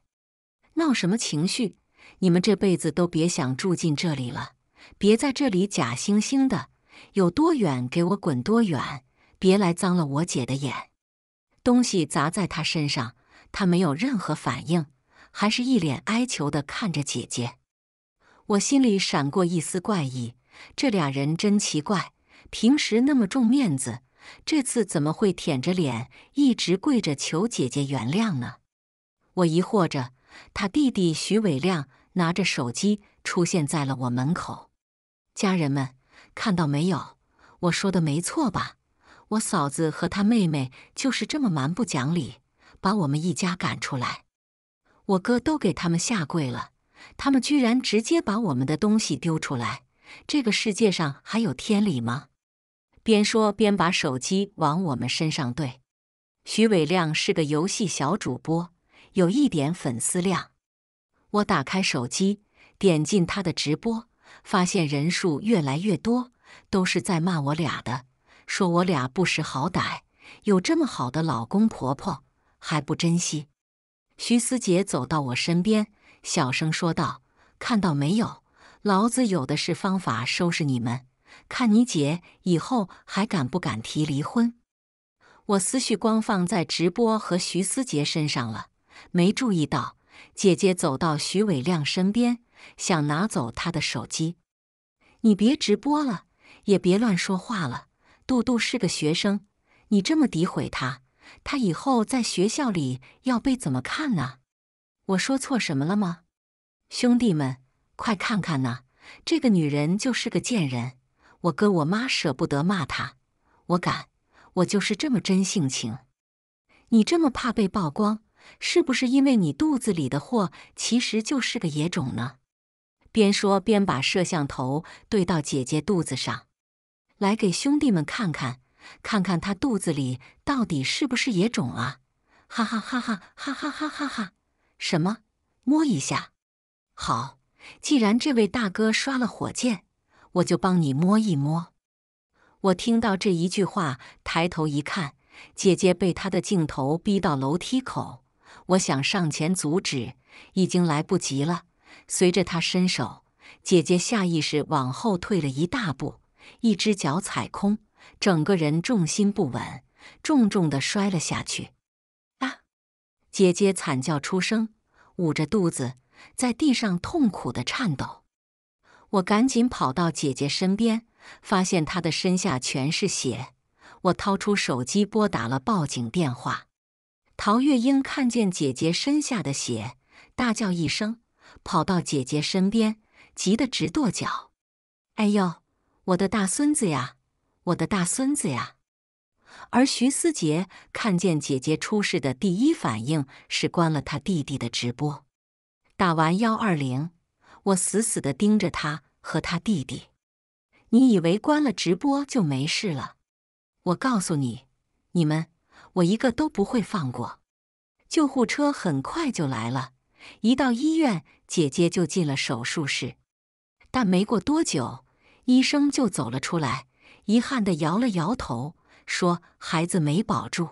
闹什么情绪？你们这辈子都别想住进这里了，别在这里假惺惺的，有多远给我滚多远，别来脏了我姐的眼。东西砸在他身上，他没有任何反应，还是一脸哀求的看着姐姐。我心里闪过一丝怪异，这俩人真奇怪，平时那么重面子，这次怎么会舔着脸一直跪着求姐姐原谅呢？我疑惑着，他弟弟徐伟亮拿着手机出现在了我门口。家人们，看到没有？我说的没错吧？我嫂子和她妹妹就是这么蛮不讲理，把我们一家赶出来。我哥都给他们下跪了，他们居然直接把我们的东西丢出来。这个世界上还有天理吗？边说边把手机往我们身上对。徐伟亮是个游戏小主播，有一点粉丝量。我打开手机，点进他的直播，发现人数越来越多，都是在骂我俩的。说我俩不识好歹，有这么好的老公婆婆还不珍惜。徐思杰走到我身边，小声说道：“看到没有，老子有的是方法收拾你们。看你姐以后还敢不敢提离婚。”我思绪光放在直播和徐思杰身上了，没注意到姐姐走到徐伟亮身边，想拿走他的手机。你别直播了，也别乱说话了。杜杜是个学生，你这么诋毁他，他以后在学校里要被怎么看呢？我说错什么了吗？兄弟们，快看看呐，这个女人就是个贱人！我哥我妈舍不得骂她，我敢，我就是这么真性情。你这么怕被曝光，是不是因为你肚子里的货其实就是个野种呢？边说边把摄像头对到姐姐肚子上。来给兄弟们看看，看看他肚子里到底是不是也肿啊！哈哈哈哈哈哈哈哈哈哈！什么？摸一下？好，既然这位大哥刷了火箭，我就帮你摸一摸。我听到这一句话，抬头一看，姐姐被他的镜头逼到楼梯口，我想上前阻止，已经来不及了。随着他伸手，姐姐下意识往后退了一大步。一只脚踩空，整个人重心不稳，重重的摔了下去。啊！姐姐惨叫出声，捂着肚子，在地上痛苦的颤抖。我赶紧跑到姐姐身边，发现她的身下全是血。我掏出手机拨打了报警电话。陶月英看见姐姐身下的血，大叫一声，跑到姐姐身边，急得直跺脚。哎呦！我的大孙子呀，我的大孙子呀！而徐思杰看见姐姐出事的第一反应是关了他弟弟的直播，打完幺二零，我死死的盯着他和他弟弟。你以为关了直播就没事了？我告诉你，你们我一个都不会放过。救护车很快就来了，一到医院，姐姐就进了手术室，但没过多久。医生就走了出来，遗憾的摇了摇头，说：“孩子没保住。”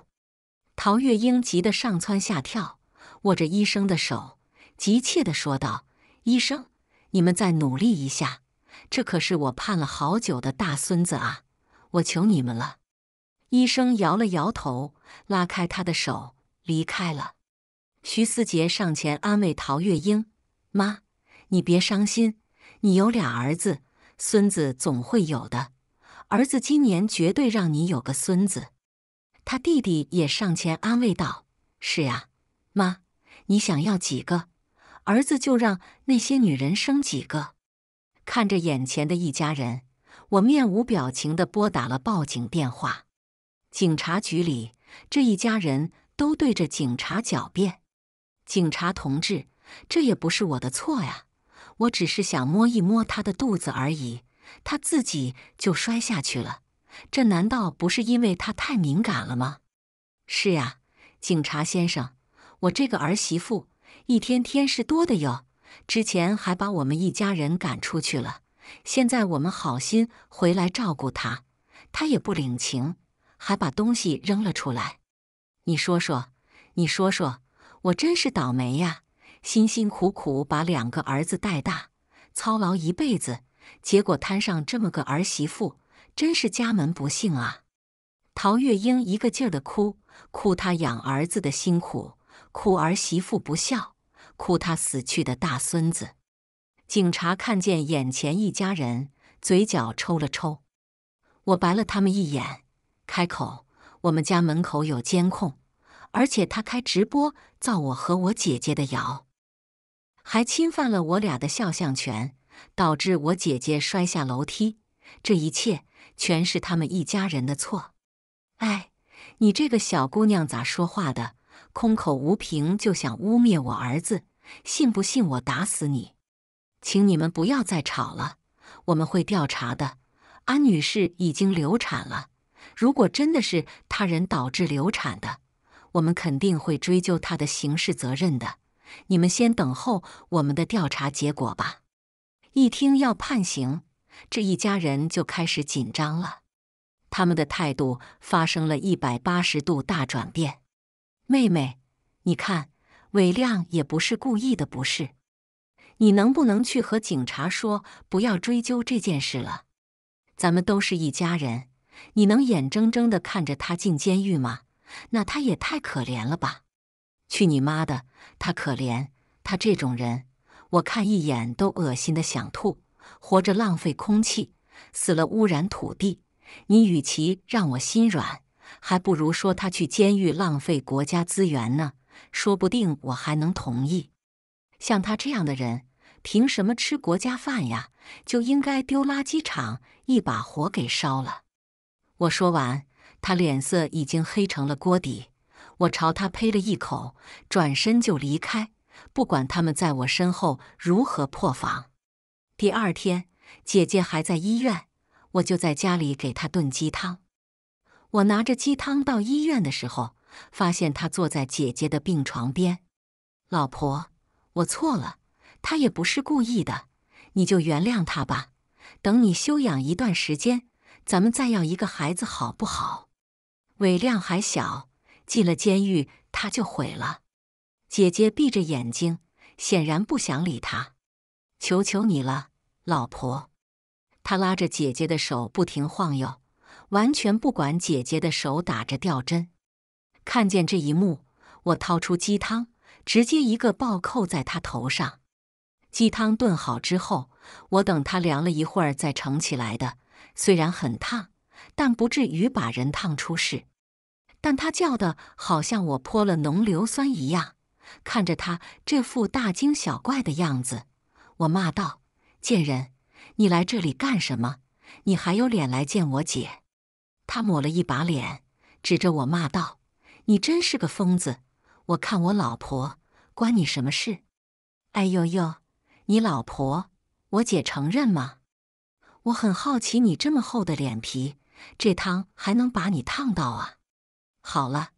陶月英急得上蹿下跳，握着医生的手，急切的说道：“医生，你们再努力一下，这可是我盼了好久的大孙子啊！我求你们了！”医生摇了摇头，拉开他的手，离开了。徐思杰上前安慰陶月英：“妈，你别伤心，你有俩儿子。”孙子总会有的，儿子今年绝对让你有个孙子。他弟弟也上前安慰道：“是啊，妈，你想要几个，儿子就让那些女人生几个。”看着眼前的一家人，我面无表情的拨打了报警电话。警察局里，这一家人都对着警察狡辩：“警察同志，这也不是我的错呀。”我只是想摸一摸他的肚子而已，他自己就摔下去了。这难道不是因为他太敏感了吗？是啊，警察先生，我这个儿媳妇一天天是多的哟。之前还把我们一家人赶出去了，现在我们好心回来照顾他，他也不领情，还把东西扔了出来。你说说，你说说，我真是倒霉呀。辛辛苦苦把两个儿子带大，操劳一辈子，结果摊上这么个儿媳妇，真是家门不幸啊！陶月英一个劲儿的哭，哭她养儿子的辛苦，哭儿媳妇不孝，哭她死去的大孙子。警察看见眼前一家人，嘴角抽了抽，我白了他们一眼，开口：“我们家门口有监控，而且他开直播造我和我姐姐的谣。”还侵犯了我俩的肖像权，导致我姐姐摔下楼梯，这一切全是他们一家人的错。哎，你这个小姑娘咋说话的？空口无凭就想污蔑我儿子，信不信我打死你？请你们不要再吵了，我们会调查的。安女士已经流产了，如果真的是他人导致流产的，我们肯定会追究她的刑事责任的。你们先等候我们的调查结果吧。一听要判刑，这一家人就开始紧张了，他们的态度发生了一百八十度大转变。妹妹，你看，伟亮也不是故意的，不是？你能不能去和警察说，不要追究这件事了？咱们都是一家人，你能眼睁睁的看着他进监狱吗？那他也太可怜了吧！去你妈的！他可怜，他这种人，我看一眼都恶心的想吐，活着浪费空气，死了污染土地。你与其让我心软，还不如说他去监狱浪费国家资源呢，说不定我还能同意。像他这样的人，凭什么吃国家饭呀？就应该丢垃圾场，一把火给烧了。我说完，他脸色已经黑成了锅底。我朝他呸了一口，转身就离开，不管他们在我身后如何破防。第二天，姐姐还在医院，我就在家里给她炖鸡汤。我拿着鸡汤到医院的时候，发现她坐在姐姐的病床边。老婆，我错了，他也不是故意的，你就原谅他吧。等你休养一段时间，咱们再要一个孩子好不好？伟亮还小。进了监狱，他就毁了。姐姐闭着眼睛，显然不想理他。求求你了，老婆！他拉着姐姐的手不停晃悠，完全不管姐姐的手打着吊针。看见这一幕，我掏出鸡汤，直接一个暴扣在他头上。鸡汤炖好之后，我等它凉了一会儿再盛起来的，虽然很烫，但不至于把人烫出事。但他叫的好像我泼了浓硫酸一样，看着他这副大惊小怪的样子，我骂道：“贱人，你来这里干什么？你还有脸来见我姐？”他抹了一把脸，指着我骂道：“你真是个疯子！我看我老婆关你什么事？”“哎呦呦，你老婆我姐承认吗？”“我很好奇，你这么厚的脸皮，这汤还能把你烫到啊？”好了，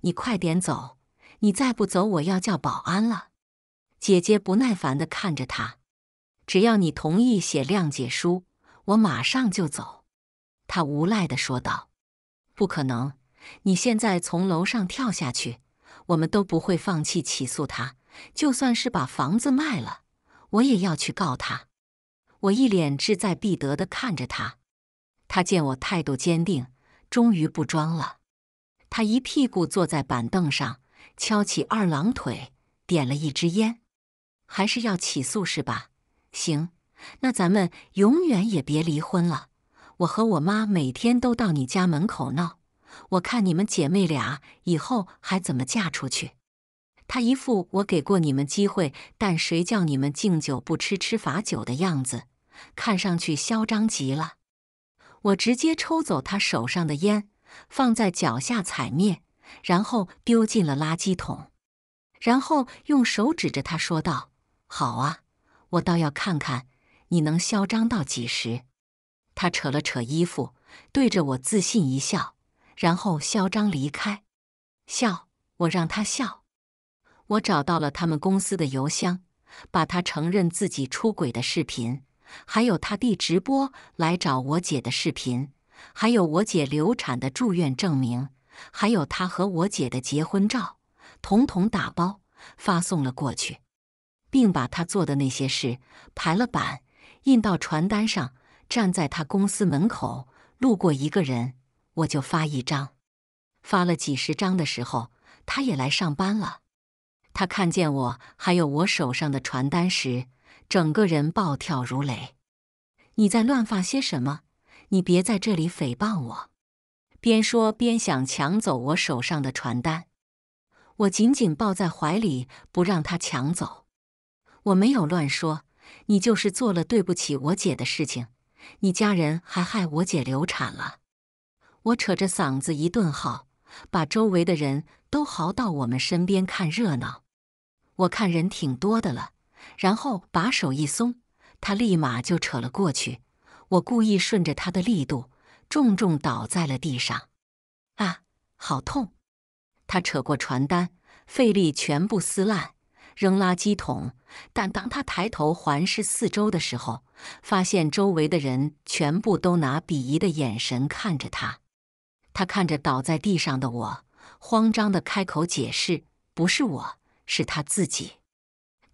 你快点走！你再不走，我要叫保安了。姐姐不耐烦地看着他。只要你同意写谅解书，我马上就走。他无赖地说道：“不可能！你现在从楼上跳下去，我们都不会放弃起诉他。就算是把房子卖了，我也要去告他。”我一脸志在必得地看着他。他见我态度坚定，终于不装了。他一屁股坐在板凳上，翘起二郎腿，点了一支烟。还是要起诉是吧？行，那咱们永远也别离婚了。我和我妈每天都到你家门口闹，我看你们姐妹俩以后还怎么嫁出去？他一副我给过你们机会，但谁叫你们敬酒不吃吃罚酒的样子，看上去嚣张极了。我直接抽走他手上的烟。放在脚下踩灭，然后丢进了垃圾桶。然后用手指着他说道：“好啊，我倒要看看你能嚣张到几时。”他扯了扯衣服，对着我自信一笑，然后嚣张离开。笑，我让他笑。我找到了他们公司的邮箱，把他承认自己出轨的视频，还有他弟直播来找我姐的视频。还有我姐流产的住院证明，还有她和我姐的结婚照，统统打包发送了过去，并把她做的那些事排了版，印到传单上，站在他公司门口，路过一个人我就发一张。发了几十张的时候，他也来上班了。他看见我还有我手上的传单时，整个人暴跳如雷：“你在乱发些什么？”你别在这里诽谤我！边说边想抢走我手上的传单，我紧紧抱在怀里，不让他抢走。我没有乱说，你就是做了对不起我姐的事情，你家人还害我姐流产了。我扯着嗓子一顿嚎，把周围的人都嚎到我们身边看热闹。我看人挺多的了，然后把手一松，他立马就扯了过去。我故意顺着他的力度，重重倒在了地上。啊，好痛！他扯过传单，费力全部撕烂，扔垃圾桶。但当他抬头环视四周的时候，发现周围的人全部都拿鄙夷的眼神看着他。他看着倒在地上的我，慌张的开口解释：“不是我，是他自己。”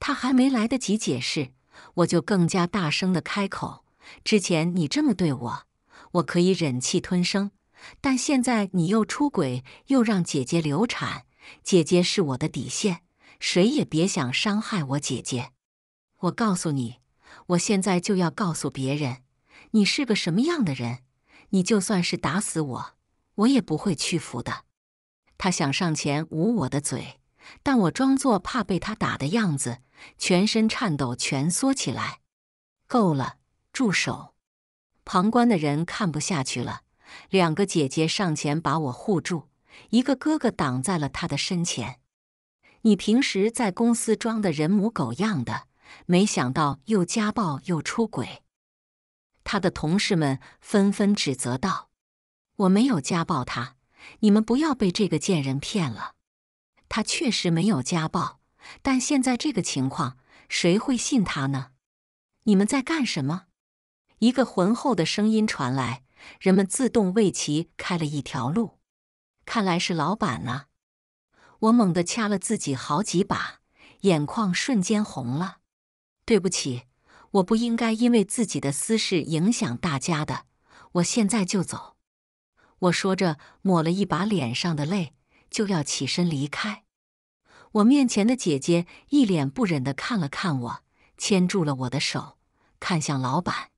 他还没来得及解释，我就更加大声的开口。之前你这么对我，我可以忍气吞声，但现在你又出轨，又让姐姐流产，姐姐是我的底线，谁也别想伤害我姐姐。我告诉你，我现在就要告诉别人，你是个什么样的人。你就算是打死我，我也不会屈服的。他想上前捂我的嘴，但我装作怕被他打的样子，全身颤抖，蜷缩起来。够了。住手！旁观的人看不下去了，两个姐姐上前把我护住，一个哥哥挡在了他的身前。你平时在公司装的人模狗样的，没想到又家暴又出轨。他的同事们纷纷指责道：“我没有家暴他，你们不要被这个贱人骗了。他确实没有家暴，但现在这个情况，谁会信他呢？你们在干什么？”一个浑厚的声音传来，人们自动为其开了一条路。看来是老板了。我猛地掐了自己好几把，眼眶瞬间红了。对不起，我不应该因为自己的私事影响大家的。我现在就走。我说着，抹了一把脸上的泪，就要起身离开。我面前的姐姐一脸不忍地看了看我，牵住了我的手，看向老板。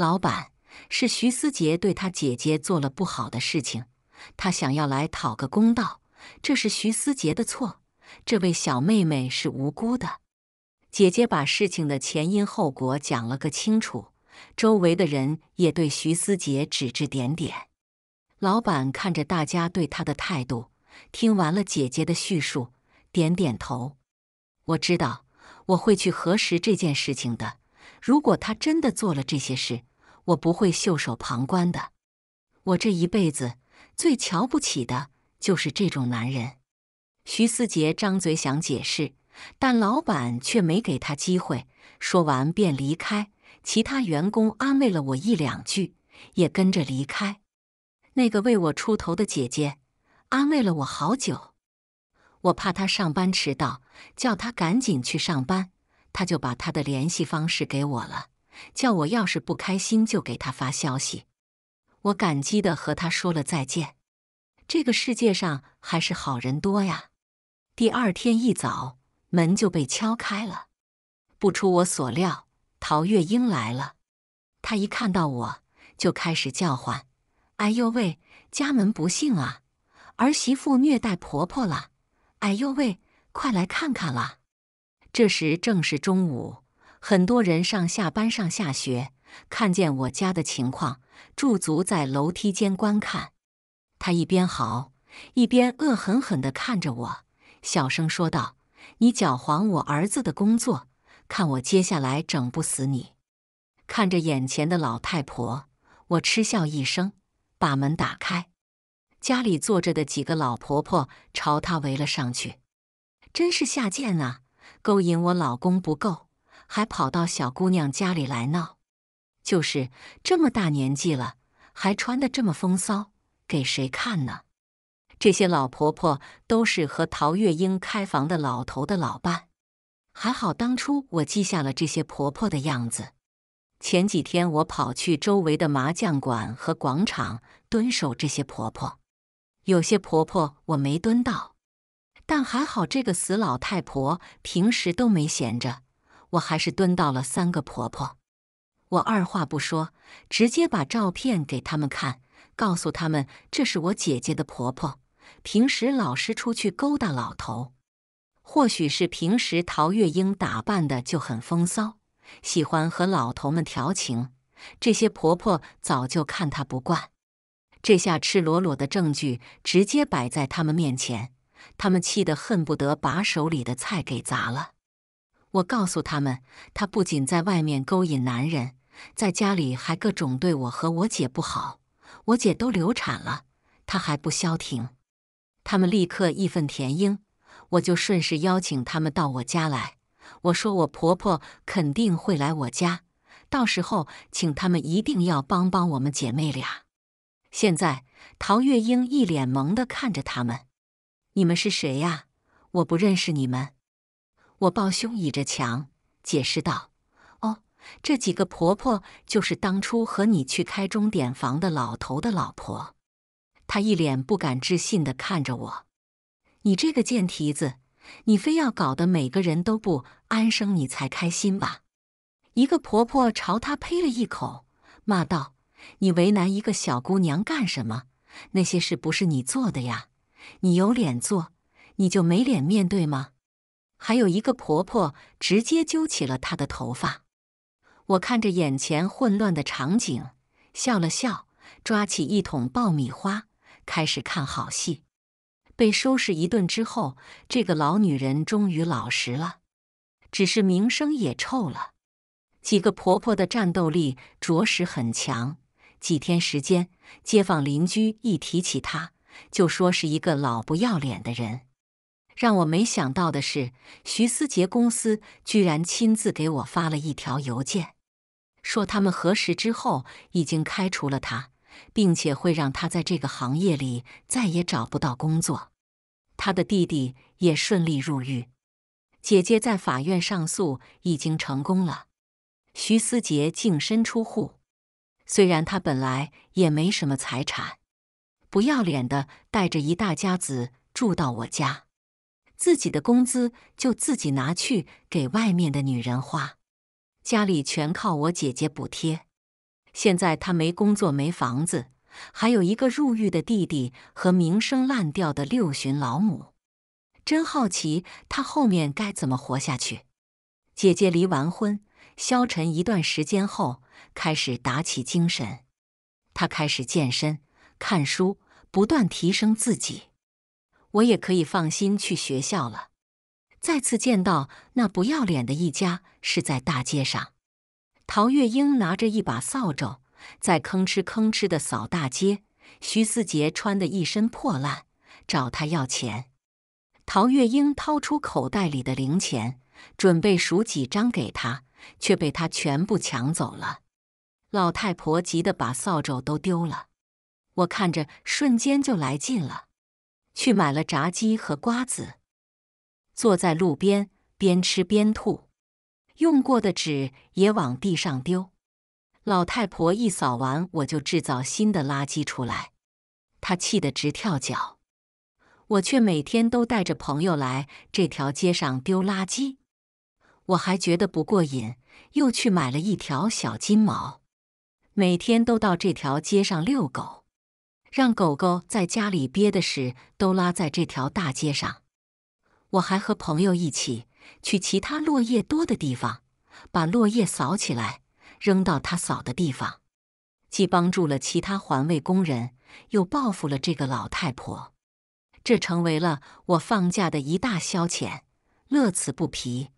老板是徐思杰对他姐姐做了不好的事情，他想要来讨个公道。这是徐思杰的错，这位小妹妹是无辜的。姐姐把事情的前因后果讲了个清楚，周围的人也对徐思杰指指点点。老板看着大家对他的态度，听完了姐姐的叙述，点点头。我知道，我会去核实这件事情的。如果他真的做了这些事。我不会袖手旁观的。我这一辈子最瞧不起的就是这种男人。徐思杰张嘴想解释，但老板却没给他机会。说完便离开。其他员工安慰了我一两句，也跟着离开。那个为我出头的姐姐安慰了我好久。我怕她上班迟到，叫她赶紧去上班，她就把她的联系方式给我了。叫我要是不开心就给他发消息。我感激的和他说了再见。这个世界上还是好人多呀。第二天一早，门就被敲开了。不出我所料，陶月英来了。她一看到我就开始叫唤：“哎呦喂，家门不幸啊，儿媳妇虐待婆婆了！哎呦喂，快来看看啦！”这时正是中午。很多人上下班、上下学，看见我家的情况，驻足在楼梯间观看。他一边嚎，一边恶狠狠的看着我，小声说道：“你搅黄我儿子的工作，看我接下来整不死你！”看着眼前的老太婆，我嗤笑一声，把门打开。家里坐着的几个老婆婆朝他围了上去，真是下贱啊！勾引我老公不够。还跑到小姑娘家里来闹，就是这么大年纪了，还穿的这么风骚，给谁看呢？这些老婆婆都是和陶月英开房的老头的老伴。还好当初我记下了这些婆婆的样子。前几天我跑去周围的麻将馆和广场蹲守这些婆婆，有些婆婆我没蹲到，但还好这个死老太婆平时都没闲着。我还是蹲到了三个婆婆，我二话不说，直接把照片给他们看，告诉他们这是我姐姐的婆婆，平时老是出去勾搭老头。或许是平时陶月英打扮的就很风骚，喜欢和老头们调情，这些婆婆早就看她不惯。这下赤裸裸的证据直接摆在他们面前，他们气得恨不得把手里的菜给砸了。我告诉他们，她不仅在外面勾引男人，在家里还各种对我和我姐不好，我姐都流产了，她还不消停。他们立刻义愤填膺，我就顺势邀请他们到我家来。我说我婆婆肯定会来我家，到时候请他们一定要帮帮我们姐妹俩。现在，陶月英一脸懵地看着他们：“你们是谁呀？我不认识你们。”我抱胸倚着墙，解释道：“哦，这几个婆婆就是当初和你去开钟点房的老头的老婆。”他一脸不敢置信地看着我：“你这个贱蹄子，你非要搞得每个人都不安生，你才开心吧？”一个婆婆朝他呸了一口，骂道：“你为难一个小姑娘干什么？那些事不是你做的呀？你有脸做，你就没脸面对吗？”还有一个婆婆直接揪起了她的头发，我看着眼前混乱的场景，笑了笑，抓起一桶爆米花开始看好戏。被收拾一顿之后，这个老女人终于老实了，只是名声也臭了。几个婆婆的战斗力着实很强，几天时间，街坊邻居一提起她，就说是一个老不要脸的人。让我没想到的是，徐思杰公司居然亲自给我发了一条邮件，说他们核实之后已经开除了他，并且会让他在这个行业里再也找不到工作。他的弟弟也顺利入狱，姐姐在法院上诉已经成功了。徐思杰净身出户，虽然他本来也没什么财产，不要脸的带着一大家子住到我家。自己的工资就自己拿去给外面的女人花，家里全靠我姐姐补贴。现在他没工作、没房子，还有一个入狱的弟弟和名声烂掉的六旬老母。真好奇他后面该怎么活下去。姐姐离完婚，消沉一段时间后，开始打起精神。他开始健身、看书，不断提升自己。我也可以放心去学校了。再次见到那不要脸的一家是在大街上，陶月英拿着一把扫帚，在吭哧吭哧的扫大街。徐思杰穿的一身破烂，找他要钱。陶月英掏出口袋里的零钱，准备数几张给他，却被他全部抢走了。老太婆急得把扫帚都丢了。我看着，瞬间就来劲了。去买了炸鸡和瓜子，坐在路边边吃边吐，用过的纸也往地上丢。老太婆一扫完，我就制造新的垃圾出来，她气得直跳脚。我却每天都带着朋友来这条街上丢垃圾，我还觉得不过瘾，又去买了一条小金毛，每天都到这条街上遛狗。让狗狗在家里憋的屎都拉在这条大街上，我还和朋友一起去其他落叶多的地方，把落叶扫起来扔到他扫的地方，既帮助了其他环卫工人，又报复了这个老太婆，这成为了我放假的一大消遣，乐此不疲。